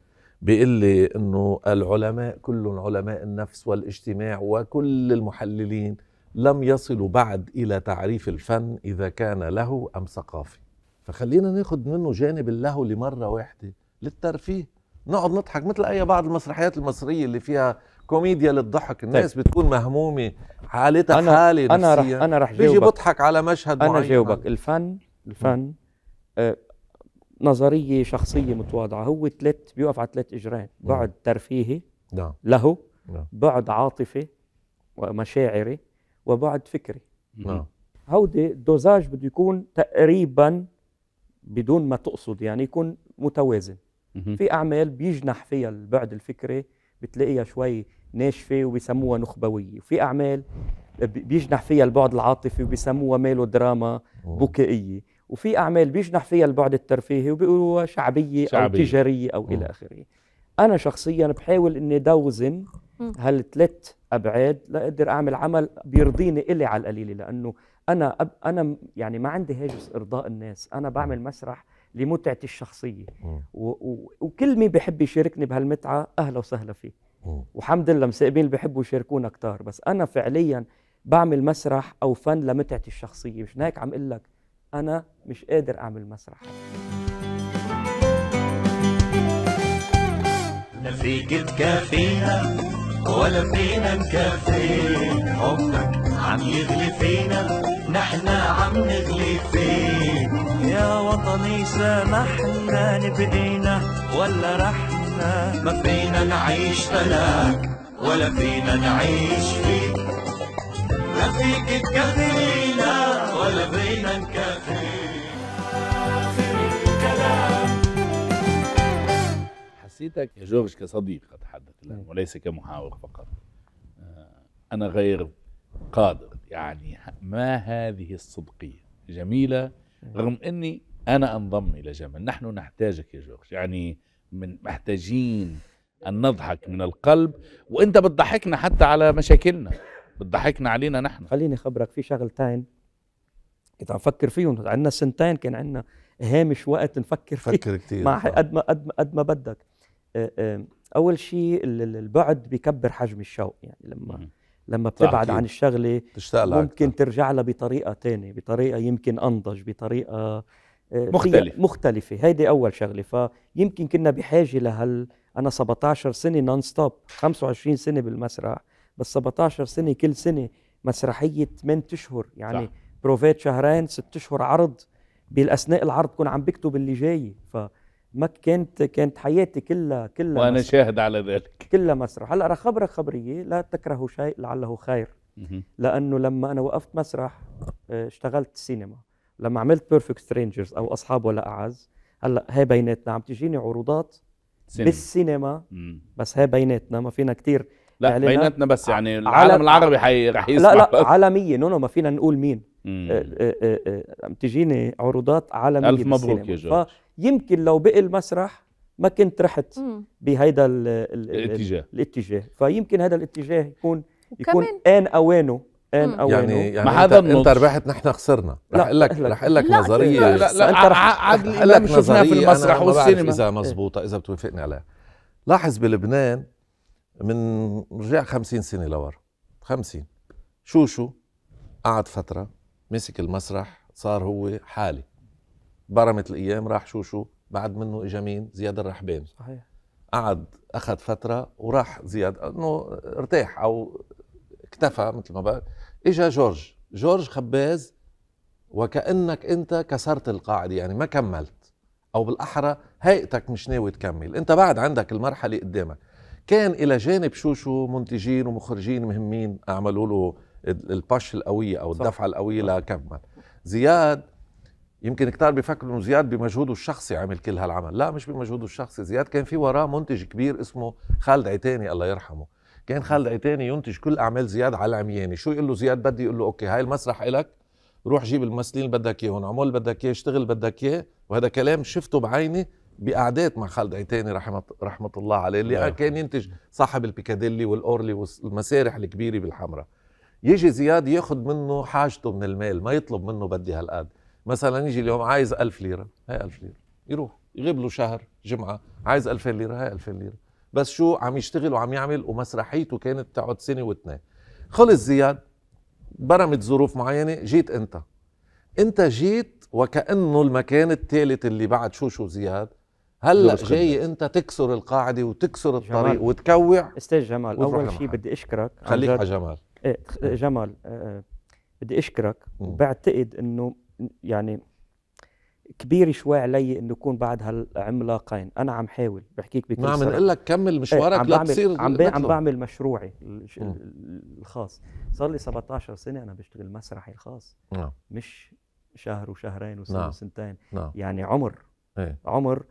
بيقول لي انه العلماء كلهم علماء النفس والاجتماع وكل المحللين لم يصلوا بعد الى تعريف الفن اذا كان له ام ثقافي فخلينا ناخد منه جانب اللهو لمره واحده للترفيه نقعد نضحك مثل اي بعض المسرحيات المصريه اللي فيها كوميديا للضحك طيب. الناس طيب. بتكون مهمومه حالتها أنا حاله انا رح انا رح بيجي بضحك على مشهد انا معين جاوبك الفن الفن آه نظريه شخصيه متواضعه هو ثلاث بيوقف على ثلاث اجرين بعد ترفيهي نعم لهو نعم. بعد عاطفي ومشاعري وبعد فكري نعم هودي الدوزاج بده يكون تقريبا بدون ما تقصد يعني يكون متوازن في اعمال بيجنح فيها البعد الفكري بتلاقيها شوي ناشفه وبيسموها نخبويه وفي اعمال بيجنح فيها البعد العاطفي وبيسموها ميلو دراما بكائيه وفي اعمال بيجنح فيها البعد الترفيهي وبيقولوها شعبيه, شعبية. او تجاريه او الى اخره انا شخصيا بحاول اني دوزن هالثلاث ابعاد لاقدر اعمل عمل بيرضيني الي على القليله لانه انا أب انا يعني ما عندي هاجس ارضاء الناس انا بعمل مسرح لمتعتي الشخصيه وكل مين بحب يشاركني بهالمتعه اهلا وسهلا فيه وحمد لله مسائبين اللي بحبوا يشاركونا كتار بس انا فعليا بعمل مسرح او فن لمتعتي الشخصيه مش هيك عم اقول لك انا مش قادر اعمل مسرح فيك تكافينا ولا فينا نكفي حبك عم يغلي فينا نحنا عم نغلي فيك يا وطني سامحنا نبقينا ولا رحنا ما فينا نعيش بلاك ولا فينا نعيش فيك لا فيك تكفينا ولا فينا نكفي حسيتك يا جورج كصديق اتحدث إيه. وليس كمحاور فقط آه، أنا غير قادر يعني ما هذه الصدقية جميلة إيه. رغم أني أنا أنضم إلى جمل نحن نحتاجك يا جورج يعني من محتاجين أن نضحك من القلب وأنت بتضحكنا حتى على مشاكلنا بتضحكنا علينا نحن خليني أخبرك في شغلتين كنت عم فكر فيهم عندنا سنتين كان عندنا هامش وقت نفكر فيه فكر كثير مع قد ما قد ما قد ما بدك آه، اول شيء البعد بيكبر حجم الشوق يعني لما م. لما بتبعد عن الشغله ممكن أكثر. ترجع لها بطريقه تانية بطريقه يمكن انضج بطريقه آه، مختلف. مختلفه هيدي اول شغله فيمكن كنا بحاجه لهال انا 17 سنه نون ستوب 25 سنه بالمسرح بس 17 سنه كل سنه مسرحيه 8 اشهر يعني صح. بروفات شهرين ست اشهر عرض بالاثناء العرض كون عم بكتب اللي جاي ف ما كانت كانت حياتي كلها كلها وانا مسرح. شاهد على ذلك كلها مسرح هلا خبره خبريه لا تكره شيء لعله خير لانه لما انا وقفت مسرح آه، اشتغلت سينما لما عملت بيرفكت سترينجرز او اصحاب ولا اعز هلا هي بيناتنا عم تجيني عروضات سينما. بالسينما بس هي بيناتنا ما فينا كثير لا بيناتنا بس يعني العالم على... العربي حي رح يسمع لا لا بس. عالميه نو نو ما فينا نقول مين آه، آه، عم تجيني عروضات عالميه الف مبروك يا جورج يمكن لو بقي المسرح ما كنت رحت بهيدا الاتجاه الاتجاه فيمكن هذا الاتجاه يكون يكون ان اوانه ان اوانه يعني يعني ما هذا انت, انت ربحت نحن خسرنا رح اقول لك رح اقول لك نظريه لا لا, انت رح اقول لك شفناه في المسرح والسينما اذا مزبوطه اذا بتوافقني عليها لاحظ بلبنان من رجع 50 سنه لورا 50 شو شو قعد فتره مسك المسرح صار هو حالي برمت الايام راح شو شو بعد منه اجى مين زياد الرحبان صحيح قعد اخذ فتره وراح زياد انه ارتاح او اكتفى مثل ما بقى اجى جورج جورج خباز وكانك انت كسرت القاعده يعني ما كملت او بالاحرى هيئتك مش ناوي تكمل انت بعد عندك المرحله قدامك كان الى جانب شو شو منتجين ومخرجين مهمين اعملوا له الباش القويه او الدفعه القويه لكمل زياد يمكن كتار بيفكروا انه زياد بمجهوده الشخصي عمل كل هالعمل لا مش بمجهوده الشخصي زياد كان في وراه منتج كبير اسمه خالد عتاني الله يرحمه كان خالد عتاني ينتج كل اعمال زياد على العمياني شو يقول له زياد بدي يقول له اوكي هاي المسرح إلك روح جيب الممثلين اللي بدك اياهم عمول بدك اياه اشتغل بدك اياه وهذا كلام شفته بعيني بقعدات مع خالد عتاني رحمه رحمه الله عليه اللي كان ينتج صاحب البيكاديلي والاورلي والمسارح الكبيره بالحمراء يجي زياد ياخذ منه حاجته من المال ما يطلب منه بدي هالقد مثلا يجي اليوم عايز ألف ليرة هاي ألف ليرة يروح يغيب له شهر جمعة عايز 2000 ليرة هاي 2000 ليرة بس شو عم يشتغل وعم يعمل ومسرحيته كانت تقعد سنة واثنين خلص زياد برمت ظروف معينة جيت أنت أنت جيت وكأنه المكان الثالث اللي بعد شو شو زياد هلا جاي انت تكسر القاعده وتكسر الطريق جمال. وتكوع استاذ جمال اول شيء بدي اشكرك خليك على جمال إيه جمال آه،, آه بدي اشكرك وبعتقد انه يعني كبير شوي علي انه يكون بعد هالعملاقين انا عم حاول بحكيك بكل عم نقول لك كمل إيه، مشوارك ايه لا تصير عم عم بعمل مشروعي الخاص صار لي 17 سنه انا بشتغل مسرحي الخاص نعم مش شهر وشهرين وسنه نعم. وسنتين نعم. يعني عمر ايه؟ عمر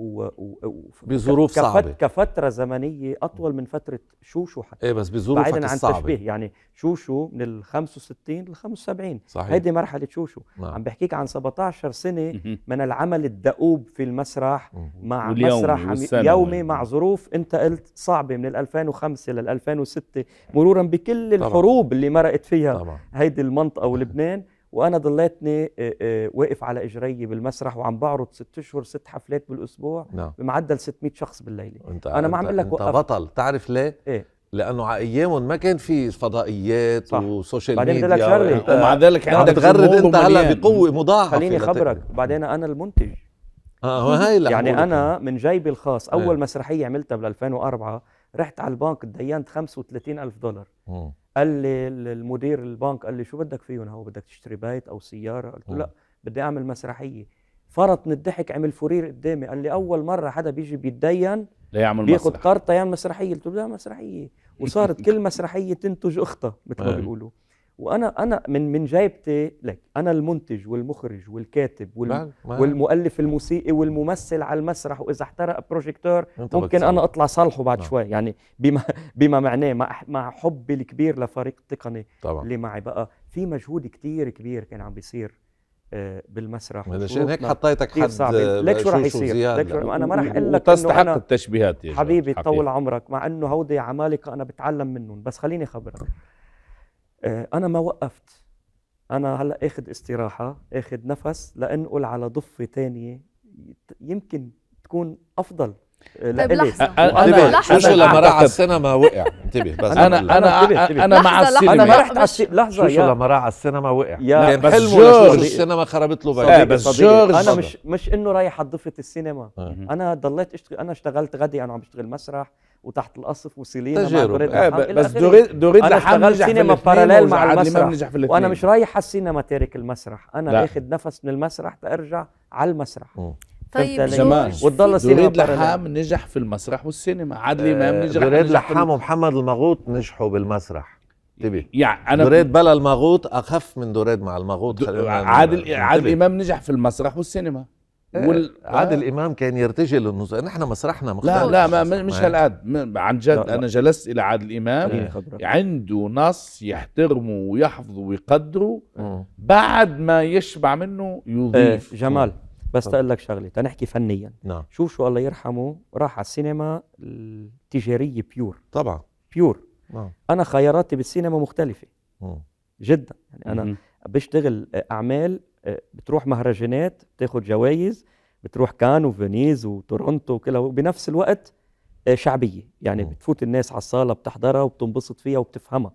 و... و... بظروف كفت... صعبه كفتره زمنيه اطول من فتره شوشو حتى ايه بس بظروف بعيدا عن التشبيه يعني شوشو من ال 65 لل 75 صحيح هيدي مرحله شوشو نعم. عم بحكيك عن 17 سنه من العمل الدؤوب في المسرح مع مسرح يومي يعني. مع ظروف انت قلت صعبه من ال 2005 لل 2006 مرورا بكل الحروب اللي مرقت فيها طبعا. هيدي المنطقه ولبنان وانا ضليتني واقف على اجري بالمسرح وعم بعرض ست اشهر ست حفلات بالاسبوع نعم. بمعدل 600 شخص بالليله انت انا ما عم اقول لك انت وقفت. بطل تعرف ليه؟ ايه لانه على ايامهم ما كان في فضائيات صح. وسوشيال بعدين ميديا شغله آه، بدك ومع ذلك عندك بتغرد انت هلا بقوه مضاعفه خليني خبرك بعدين انا المنتج اه هاي يعني انا من جيبي الخاص اول ايه. مسرحيه عملتها بال 2004 رحت على البنك تدينت 35000 دولار مم. قال لي المدير البنك قال لي شو بدك فيهم هو بدك تشتري بيت او سياره قلت له آه. لا بدي اعمل مسرحيه فرط من الضحك عمل فرير قدامي قال لي اول مره حدا بيجي بيتدين ليعمل بياخذ قرطه يعمل مسرحيه قلت له لا مسرحيه وصارت كل مسرحيه تنتج اختها مثل ما آه. بيقولوا وانا انا من من جايبتي لك انا المنتج والمخرج والكاتب والم والمؤلف الموسيقي والممثل على المسرح واذا احترق بروجيكتور ممكن انا اطلع صالحه بعد نعم. شوي يعني بما بما معناه مع مع حبي الكبير لفريق التقني طبعا. اللي معي بقى في مجهود كتير كبير كان عم بيصير آه، بالمسرح عشان هيك حطيتك حد صعب. آه، ليك شو رح يصير ليك شو انا ما رح اقول لك تستحق التشبيهات يا حبيبي طول عمرك مع انه هودي عمالقه انا بتعلم منهم بس خليني خبرك آه، انا ما وقفت انا هلا اخذ استراحه اخذ نفس لانقل على ضفه ثانيه يمكن تكون افضل آه، طيب لحظة انا شو لما راح على السينما وقع انتبه بس انا انا انا, أنا مع السينما انا ما رحت على السينما لحظة شو لما راح على السينما وقع يا بس جورج السينما خربت له بقى بس جورج انا مش مش انه رايح على ضفة السينما انا ضليت اشتغل انا اشتغلت غدي انا عم بشتغل مسرح وتحت القصف وسيلينا تجارب مع آه بس دوريد دوريد لحام نجح في بارلال مع المسرح وانا مش رايح على السينما تارك المسرح انا لا. نفس من المسرح تارجع على المسرح طيب زمان وتضل دريد لحام نجح في المسرح والسينما عادل آه، امام نجح دريد لحام ومحمد المغوط نجحوا بالمسرح انتبه يعني انا دريد بلا المغوط اخف من دريد مع المغوط عادل عادل امام نجح في المسرح والسينما وال... آه، عادل امام كان يرتجل انه يعني نحن مسرحنا مختلف لا لا ما مش هالقد عن جد لا لا. انا جلست الى عادل امام عنده نص يحترمه ويحفظه ويقدره م. بعد ما يشبع منه يضيف آه، جمال بس اقول لك شغله تنحكي فنيا نعم شوف شو الله يرحمه راح على السينما التجاريه بيور طبعا بيور نعم. انا خياراتي بالسينما مختلفه م. جدا يعني انا م. بشتغل اعمال بتروح مهرجانات بتاخد جوائز بتروح كان وفينيز وتورونتو وكلها وبنفس الوقت آه، شعبيه يعني بتفوت الناس على الصاله بتحضرها وبتنبسط فيها وبتفهمها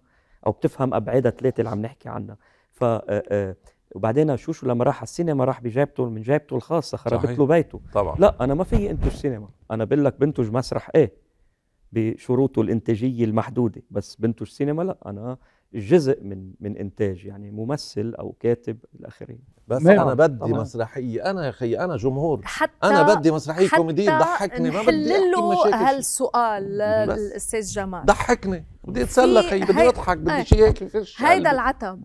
او بتفهم ابعادها ثلاثه اللي عم نحكي عنها ف آه، آه، وبعدين شوشو لما راح على السينما راح بجيبته من جيبته الخاصه خربت له بيته طبعا لا انا ما في انتج سينما انا بقول لك بنتج مسرح ايه بشروطه الانتاجيه المحدوده بس بنتج سينما لا انا جزء من من انتاج يعني ممثل او كاتب الاخرين بس مم. انا بدي طبعا. مسرحيه انا يا اخي انا جمهور حتى انا بدي مسرحيه كوميديه تضحكني ما بدي له هالسؤال للاستاذ جمال ضحكني بدي اتسلى اخي بدي اضحك بدي شيء هيك هيدا يعني العتب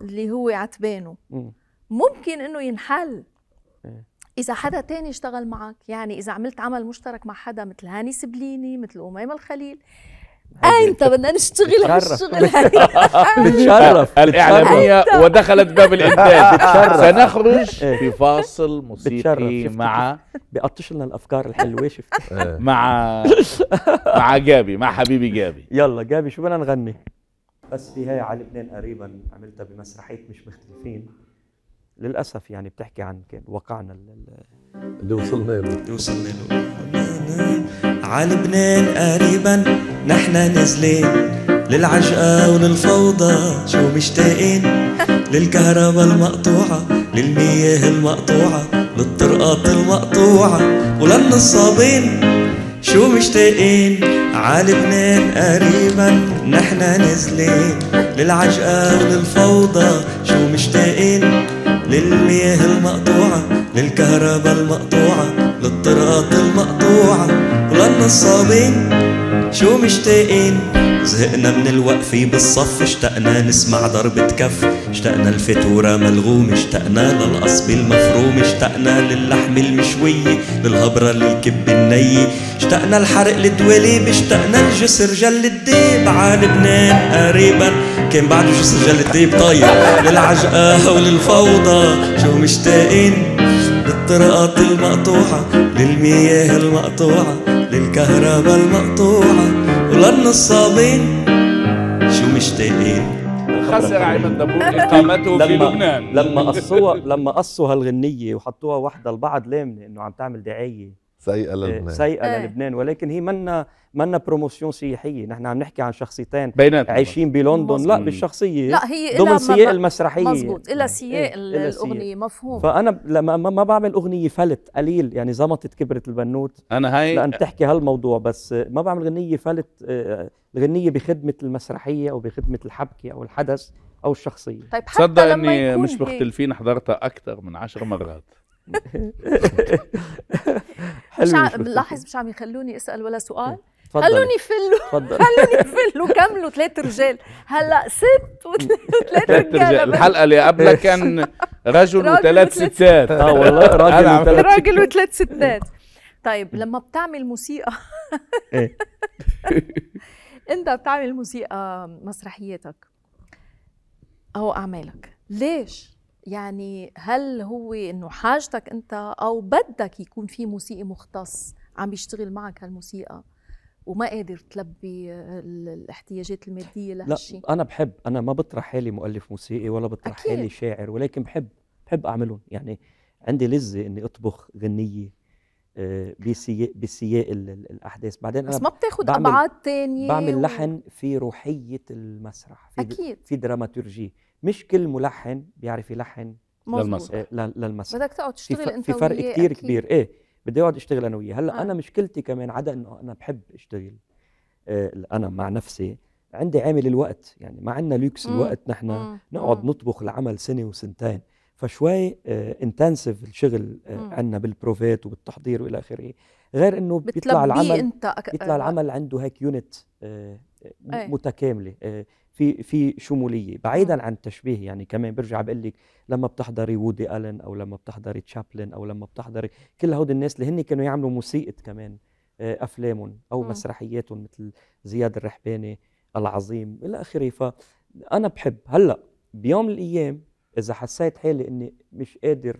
اللي هو عتبانه ممكن انه ينحل إيه. إذا حدا تاني اشتغل معك يعني إذا عملت عمل مشترك مع حدا مثل هاني سبليني مثل أميمة الخليل انت بدنا نشتغل هالشغل بتشرف الاعلاميه ودخلت باب الانتاج سنخرج في إيه. فاصل موسيقي مع بيقطش لنا الافكار الحلوه شفت إيه. مع مع جابي مع حبيبي جابي يلا جابي شو بدنا نغني بس في هاي على لبنان قريبا عملتها بمسرحيه مش مختلفين للاسف يعني بتحكي عن كان وقعنا اللي وصلنا له اللي وصلنا له على لبنان قريبا نحن نازلين للعجقة وللفوضى شو مشتاقين للكهرباء المقطوعة للمياه المقطوعة للطرقات المقطوعة وللنصابين شو مشتاقين على لبنان قريبا نحن نازلين للعجقة وللفوضى شو مشتاقين للمياه المقطوعة للكهرباء المقطوعة للطرقات المقطوعة وللنصابين شو مشتاقين زهقنا من الوقف بالصف اشتقنا نسمع ضربة كف اشتقنا الفاتورة ملغوم اشتقنا للقصب المفروم اشتقنا للحم المشوية للهبرة للكب النية اشتقنا الحرق الدوليب اشتقنا الجسر جل الديب على لبنان قريبا كان بعده شو سجلت الديب طيب للعجقة وللفوضى شو مشتاقين للطرقات المقطوعة للمياه المقطوعة للكهرباء المقطوعة وللنصابين شو مشتاقين خسر ايمن دبور اقامته في لبنان لما قصوها لما قصوا هالغنيه وحطوها وحده لبعض لامنه انه عم تعمل دعايه سيئه إيه، للبنان سيئه ايه. للبنان ولكن هي منا منا بروموسيون سياحيه نحن عم نحكي عن شخصيتين عايشين بلندن مزبوط. لا بالشخصيه لا هي ضمن سياق المسرحيه مزبوط الا إيه، سياق إيه. الاغنيه مفهوم فانا لما ما بعمل اغنيه فلت قليل يعني زمطت كبرت البنوت انا هي لان بتحكي هالموضوع بس ما بعمل غنيه فلت الغنيه آه، بخدمه المسرحيه او بخدمه الحبكه او الحدث او الشخصيه طيب حتى تصدق اني مش مختلفين حضرتها اكثر من عشر مرات مش عم مش عم يخلوني اسال ولا سؤال خلوني فلوا تفضل خلوني فلوا كملوا ثلاث رجال هلا ست وثلاث رجال الحلقه اللي قبلها كان رجل وثلاث ستات اه والله راجل وثلاث راجل وثلاث ستات طيب إيه. لما بتعمل موسيقى إيه. انت بتعمل موسيقى مسرحياتك او اعمالك ليش يعني هل هو انه حاجتك انت او بدك يكون في موسيقي مختص عم يشتغل معك هالموسيقى وما قادر تلبي الاحتياجات الماديه لهالشيء لا انا بحب انا ما بطرح حالي مؤلف موسيقي ولا بطرح أكيد. حالي شاعر ولكن بحب بحب اعملهم يعني عندي لذه اني اطبخ غنيه آه، بسياق بسياق الاحداث بعدين بس ما بتاخد ابعاد تانية بعمل لحن في روحيه المسرح في اكيد في دراماتورجي مش كل ملحن بيعرف يلحن للمسرح إيه، للمسرح بدك تقعد تشتغل انت في فرق كثير كبير ايه بدي اقعد اشتغل انا وياه هلا آه. انا مشكلتي كمان عدا انه انا بحب اشتغل آه انا مع نفسي عندي عامل الوقت يعني ما عندنا لوكس الوقت نحن نقعد نطبخ العمل سنه وسنتين فشوي آه انتنسيف الشغل آه عندنا بالبروفات وبالتحضير والى اخره غير انه بيطلع العمل انت أك... بيطلع آه. العمل عنده هيك يونت آه إيه. متكامله آه، في في شموليه بعيدا عن التشبيه يعني كمان برجع بقول لك لما بتحضري وودي الن او لما بتحضري تشابلن او لما بتحضري كل هود الناس اللي هن كانوا يعملوا موسيقى كمان آه، افلامهم او م. مسرحياتهم مثل زياد الرحباني العظيم الى اخره فانا بحب هلا بيوم من الايام اذا حسيت حالي اني مش قادر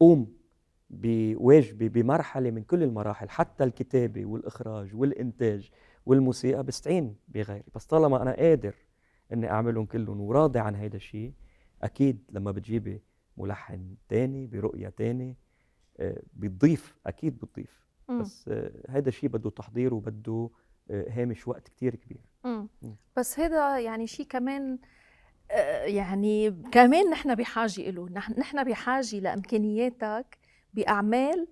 قوم بواجبي بمرحله من كل المراحل حتى الكتابه والاخراج والانتاج والموسيقى بستعين بغيري بس طالما انا قادر اني اعملهم كلهم وراضي عن هيدا الشيء اكيد لما بتجيبي ملحن تاني برؤيه تاني آه، بتضيف اكيد بتضيف بس آه، هيدا الشيء بده تحضير وبده آه، هامش وقت كتير كبير مم. مم. بس هذا يعني شيء كمان يعني كمان نحن بحاجه له نحن بحاجه لامكانياتك باعمال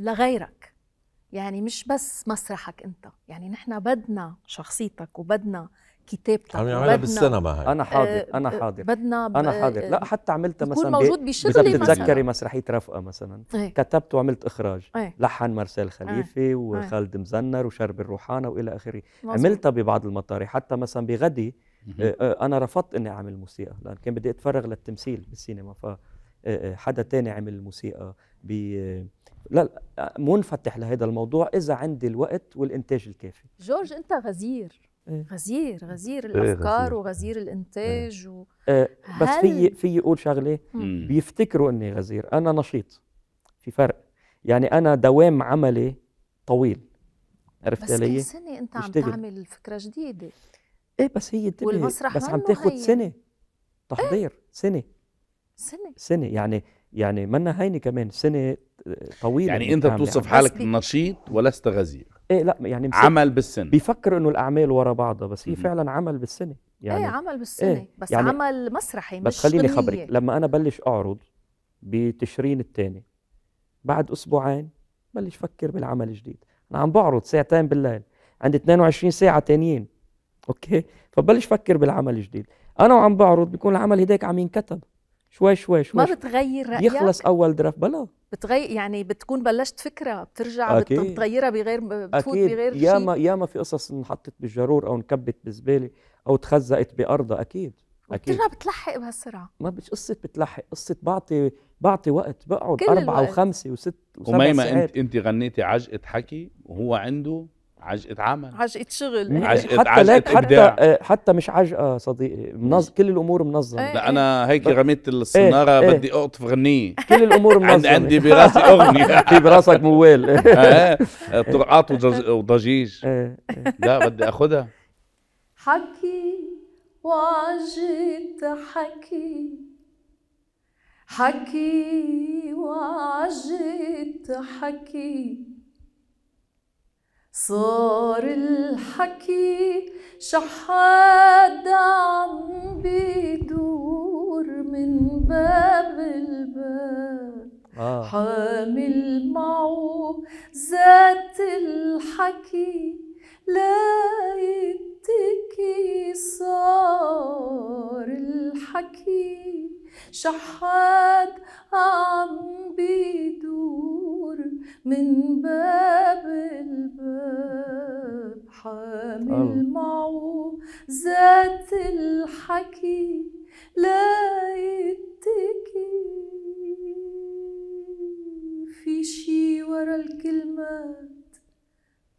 لغيرك يعني مش بس مسرحك انت يعني نحن بدنا شخصيتك وبدنا كتابتك عم يعملها بالسينما هاي انا آه، حاضر انا آه، حاضر بدنا ب... انا حاضر لا حتى عملتها مثلا موجود بشغلي مثلا بتتذكري مسرحيه رفقه مثلا ايه؟ كتبت وعملت اخراج ايه؟ لحن مارسيل إيه. خليفه ايه؟ وخالد مزنر وشرب الروحانه والى اخره عملتها ببعض المطارح حتى مثلا بغدي آه، انا رفضت اني اعمل موسيقى لان كان بدي اتفرغ للتمثيل بالسينما ف حدا تاني عمل الموسيقى بي لا منفتح لهذا الموضوع اذا عندي الوقت والانتاج الكافي جورج انت غزير إيه. غزير غزير إيه، الافكار غزير. وغزير الانتاج إيه. و... آه، بس في في اقول شغله بيفتكروا اني غزير انا نشيط في فرق يعني انا دوام عملي طويل عرفت علي؟ بس كل سنه انت عم تعمل فكره جديده ايه بس هي الدنيا بس عم تاخذ سنه تحضير إيه؟ سنه سنه سنه يعني يعني منا هيني كمان سنه آه، طويله يعني انت بتوصف يعني حالك نشيط ولست غزير ايه لا يعني عمل بالسنه بيفكر انه الاعمال ورا بعضها بس هي فعلا عمل بالسنه يعني ايه عمل بالسنه ايه بس يعني عمل مسرحي مش بس خليني خبرك لما انا بلش اعرض بتشرين الثاني بعد اسبوعين بلش فكر بالعمل الجديد انا عم بعرض ساعتين بالليل عندي 22 ساعه تانيين اوكي فبلش فكر بالعمل الجديد انا وعم بعرض بيكون العمل هداك عم ينكتب شوي شوي شوي ما بتغير رأيك يخلص أول درف بلا بتغير يعني بتكون بلشت فكرة بترجع أكيد. بتغيرها بغير بتفوت أكيد. بغير شيء ياما ياما في قصص انحطت بالجرور أو انكبت بزبالة أو تخزقت بأرضها أكيد أكيد بترجع بتلحق بهالسرعة ما مش قصة بتلحق قصة بعطي بعطي وقت بقعد أربعة الوقت. وخمسة وست وسبع ساعات أنت أنت غنيتي عجقة حكي وهو عنده عجقة عمل عجقة شغل عجقة حتى لك حتى آه، حتى مش عجقة صديقي منظ... كل الامور منظمه إيه، لا إيه. انا هيك غميت إيه، الصناره ايه بدي اقطف غنيه كل الامور منظمه عندي براسي اغنيه في براسك موال طرقات وضجيج لا بدي اخذها حكي وعجقة حكي حكي وعجقة حكي صار الحكي شحاد عم بيدور من باب الباب آه. حامل معه ذات الحكي لا يتكي صار الحكي شحاد عم بيدور من باب الباب حامل معه ذات الحكي لا يتكي في شي ورا الكلمات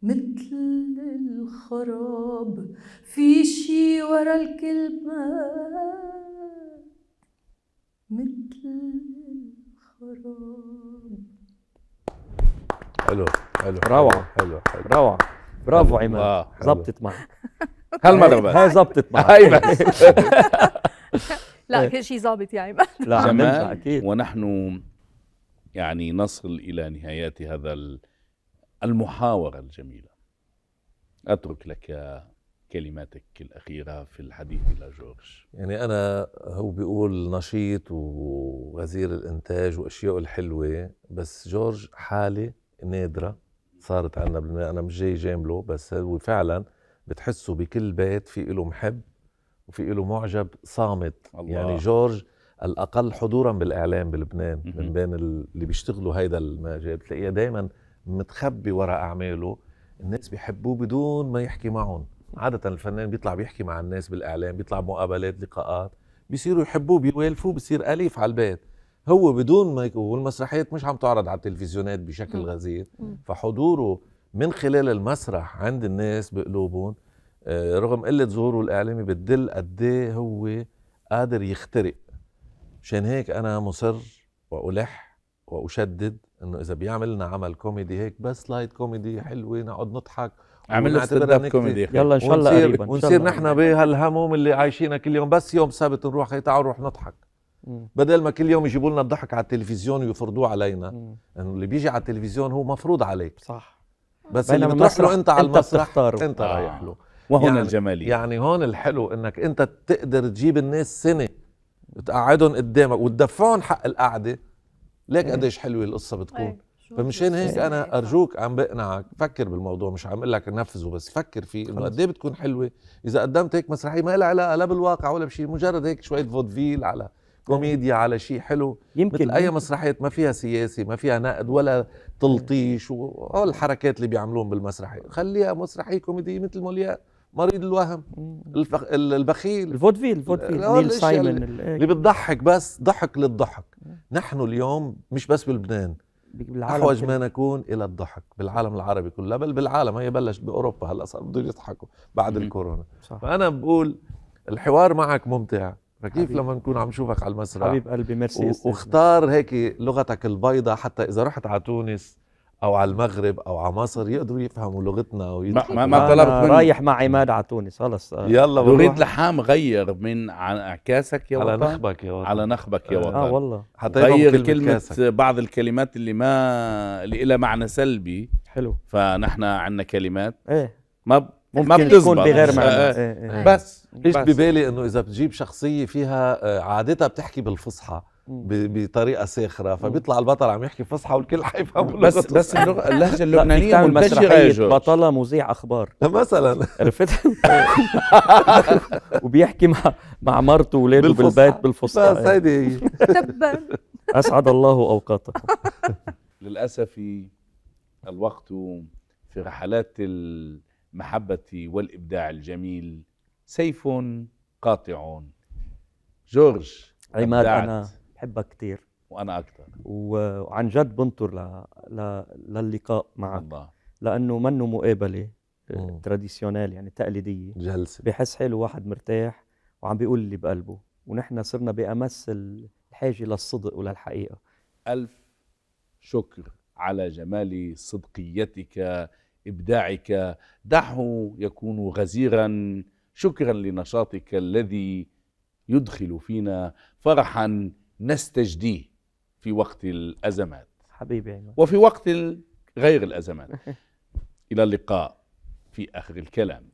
مثل الخراب في شي ورا الكلمات مثل الخراب حلو حلو روعه حلو حلو روعه برافو عماد ظبطت معك هالمره بس هاي ظبطت معك هاي بس لا كل شيء ظابط يا عماد لا جمال اكيد ونحن يعني نصل الى نهايات هذا المحاوره الجميله اترك لك كلماتك الأخيرة في الحديث إلى جورج يعني أنا هو بيقول نشيط وغزير الإنتاج وأشياء الحلوة بس جورج حالة نادره صارت عندنا انا مش جاي جامله بس هو فعلا بتحسه بكل بيت في له محب وفي له معجب صامت الله. يعني جورج الاقل حضورا بالاعلام بلبنان من بين اللي بيشتغلوا هيدا المجال بتلاقيه دائما متخبي وراء اعماله الناس بيحبوه بدون ما يحكي معهم عاده الفنان بيطلع بيحكي مع الناس بالاعلام بيطلع مقابلات لقاءات بيصيروا يحبوه بيوالفوه بصير اليف على البيت هو بدون ما والمسرحيات مش عم تعرض على التلفزيونات بشكل غزير فحضوره من خلال المسرح عند الناس بقلوبهم آه، رغم قله ظهوره الاعلامي بتدل قد إيه هو قادر يخترق مشان هيك انا مصر والح واشدد انه اذا بيعمل لنا عمل كوميدي هيك بس لايت كوميدي حلوه نقعد نضحك عمل له كوميدي يلا ان شاء الله قريبا ونصير نحن بهالهموم اللي عايشينها كل يوم بس يوم سبت نروح تعالوا نروح نضحك بدل ما كل يوم يجيبوا لنا الضحك على التلفزيون ويفرضوه علينا انه يعني اللي بيجي على التلفزيون هو مفروض عليك صح بس اللي بتروح له انت على المسرح انت, انت آه. رايح له وهون يعني الجمالية يعني هون الحلو انك انت تقدر تجيب الناس سنه تقعدهم قدامك وتدفعهم حق القعده ليك قديش حلوه القصه بتكون طيب، فمشان هيك انا ارجوك عم بقنعك فكر بالموضوع مش عم اقول لك نفذه بس فكر فيه انه قد ايه بتكون حلوه اذا قدمت هيك مسرحيه ما لها علاقه لا بالواقع ولا بشيء مجرد هيك شويه فودفيل على كوميديا على شيء حلو يمكن مثل اي مسرحيه ما فيها سياسي ما فيها نقد ولا تلطيش وهول الحركات اللي بيعملوهم بالمسرحيه خليها مسرحيه كوميديه مثل مولياء مريض الوهم الفخ... البخيل الفودفيل الفودفيل نيل سايمون اللي, اللي بتضحك بس ضحك للضحك نحن اليوم مش بس بلبنان احوج ما نكون الى الضحك بالعالم العربي كله بل بالعالم هي بلشت باوروبا هلا صار بدهم يضحكوا بعد الكورونا صح. فانا بقول الحوار معك ممتع فكيف حبيب. لما نكون عم نشوفك على المسرح حبيب قلبي ميرسي واختار هيك لغتك البيضة حتى اذا رحت على تونس او على المغرب او على مصر يقدروا يفهموا لغتنا ويضحكوا ما, ما طلبت رايح مع عماد على تونس خلص يلا نريد لحام غير من عن يا يا على نخبك يا وطن على نخبك يا آه. وطن اه والله حتى غير كلمة كاسك. بعض الكلمات اللي ما اللي لها معنى سلبي حلو فنحن عندنا كلمات ايه ما ممكن يكون بغير آه، معنى آه آه بس ايش ببالي انه اذا بتجيب شخصيه فيها آه، عادتها بتحكي بالفصحى بطريقه ساخره فبيطلع البطل عم يحكي فصحى والكل حيفهم بس بس, بس اللغه اللهجه اللبنانيه منتشره بطله مذيع اخبار مثلا عرفت وبيحكي مع مع مرته واولاده بالبيت بالفصحى بس هيدي هي اسعد الله أوقاتك للاسف الوقت في رحلات ال المحبة والإبداع الجميل سيف قاطع جورج عماد أنا بحبك كثير وأنا أكثر وعن جد بنطر ل... ل... للقاء معك الله. لأنه منه مقابلة آه، تراديسيونال يعني تقليدية جلسة بحس حاله واحد مرتاح وعم بيقول اللي بقلبه ونحن صرنا بأمس الحاجة للصدق وللحقيقة ألف شكر على جمال صدقيتك إبداعك دعه يكون غزيرا شكرا لنشاطك الذي يدخل فينا فرحا نستجديه في وقت الأزمات حبيبي وفي وقت غير الأزمات إلى اللقاء في آخر الكلام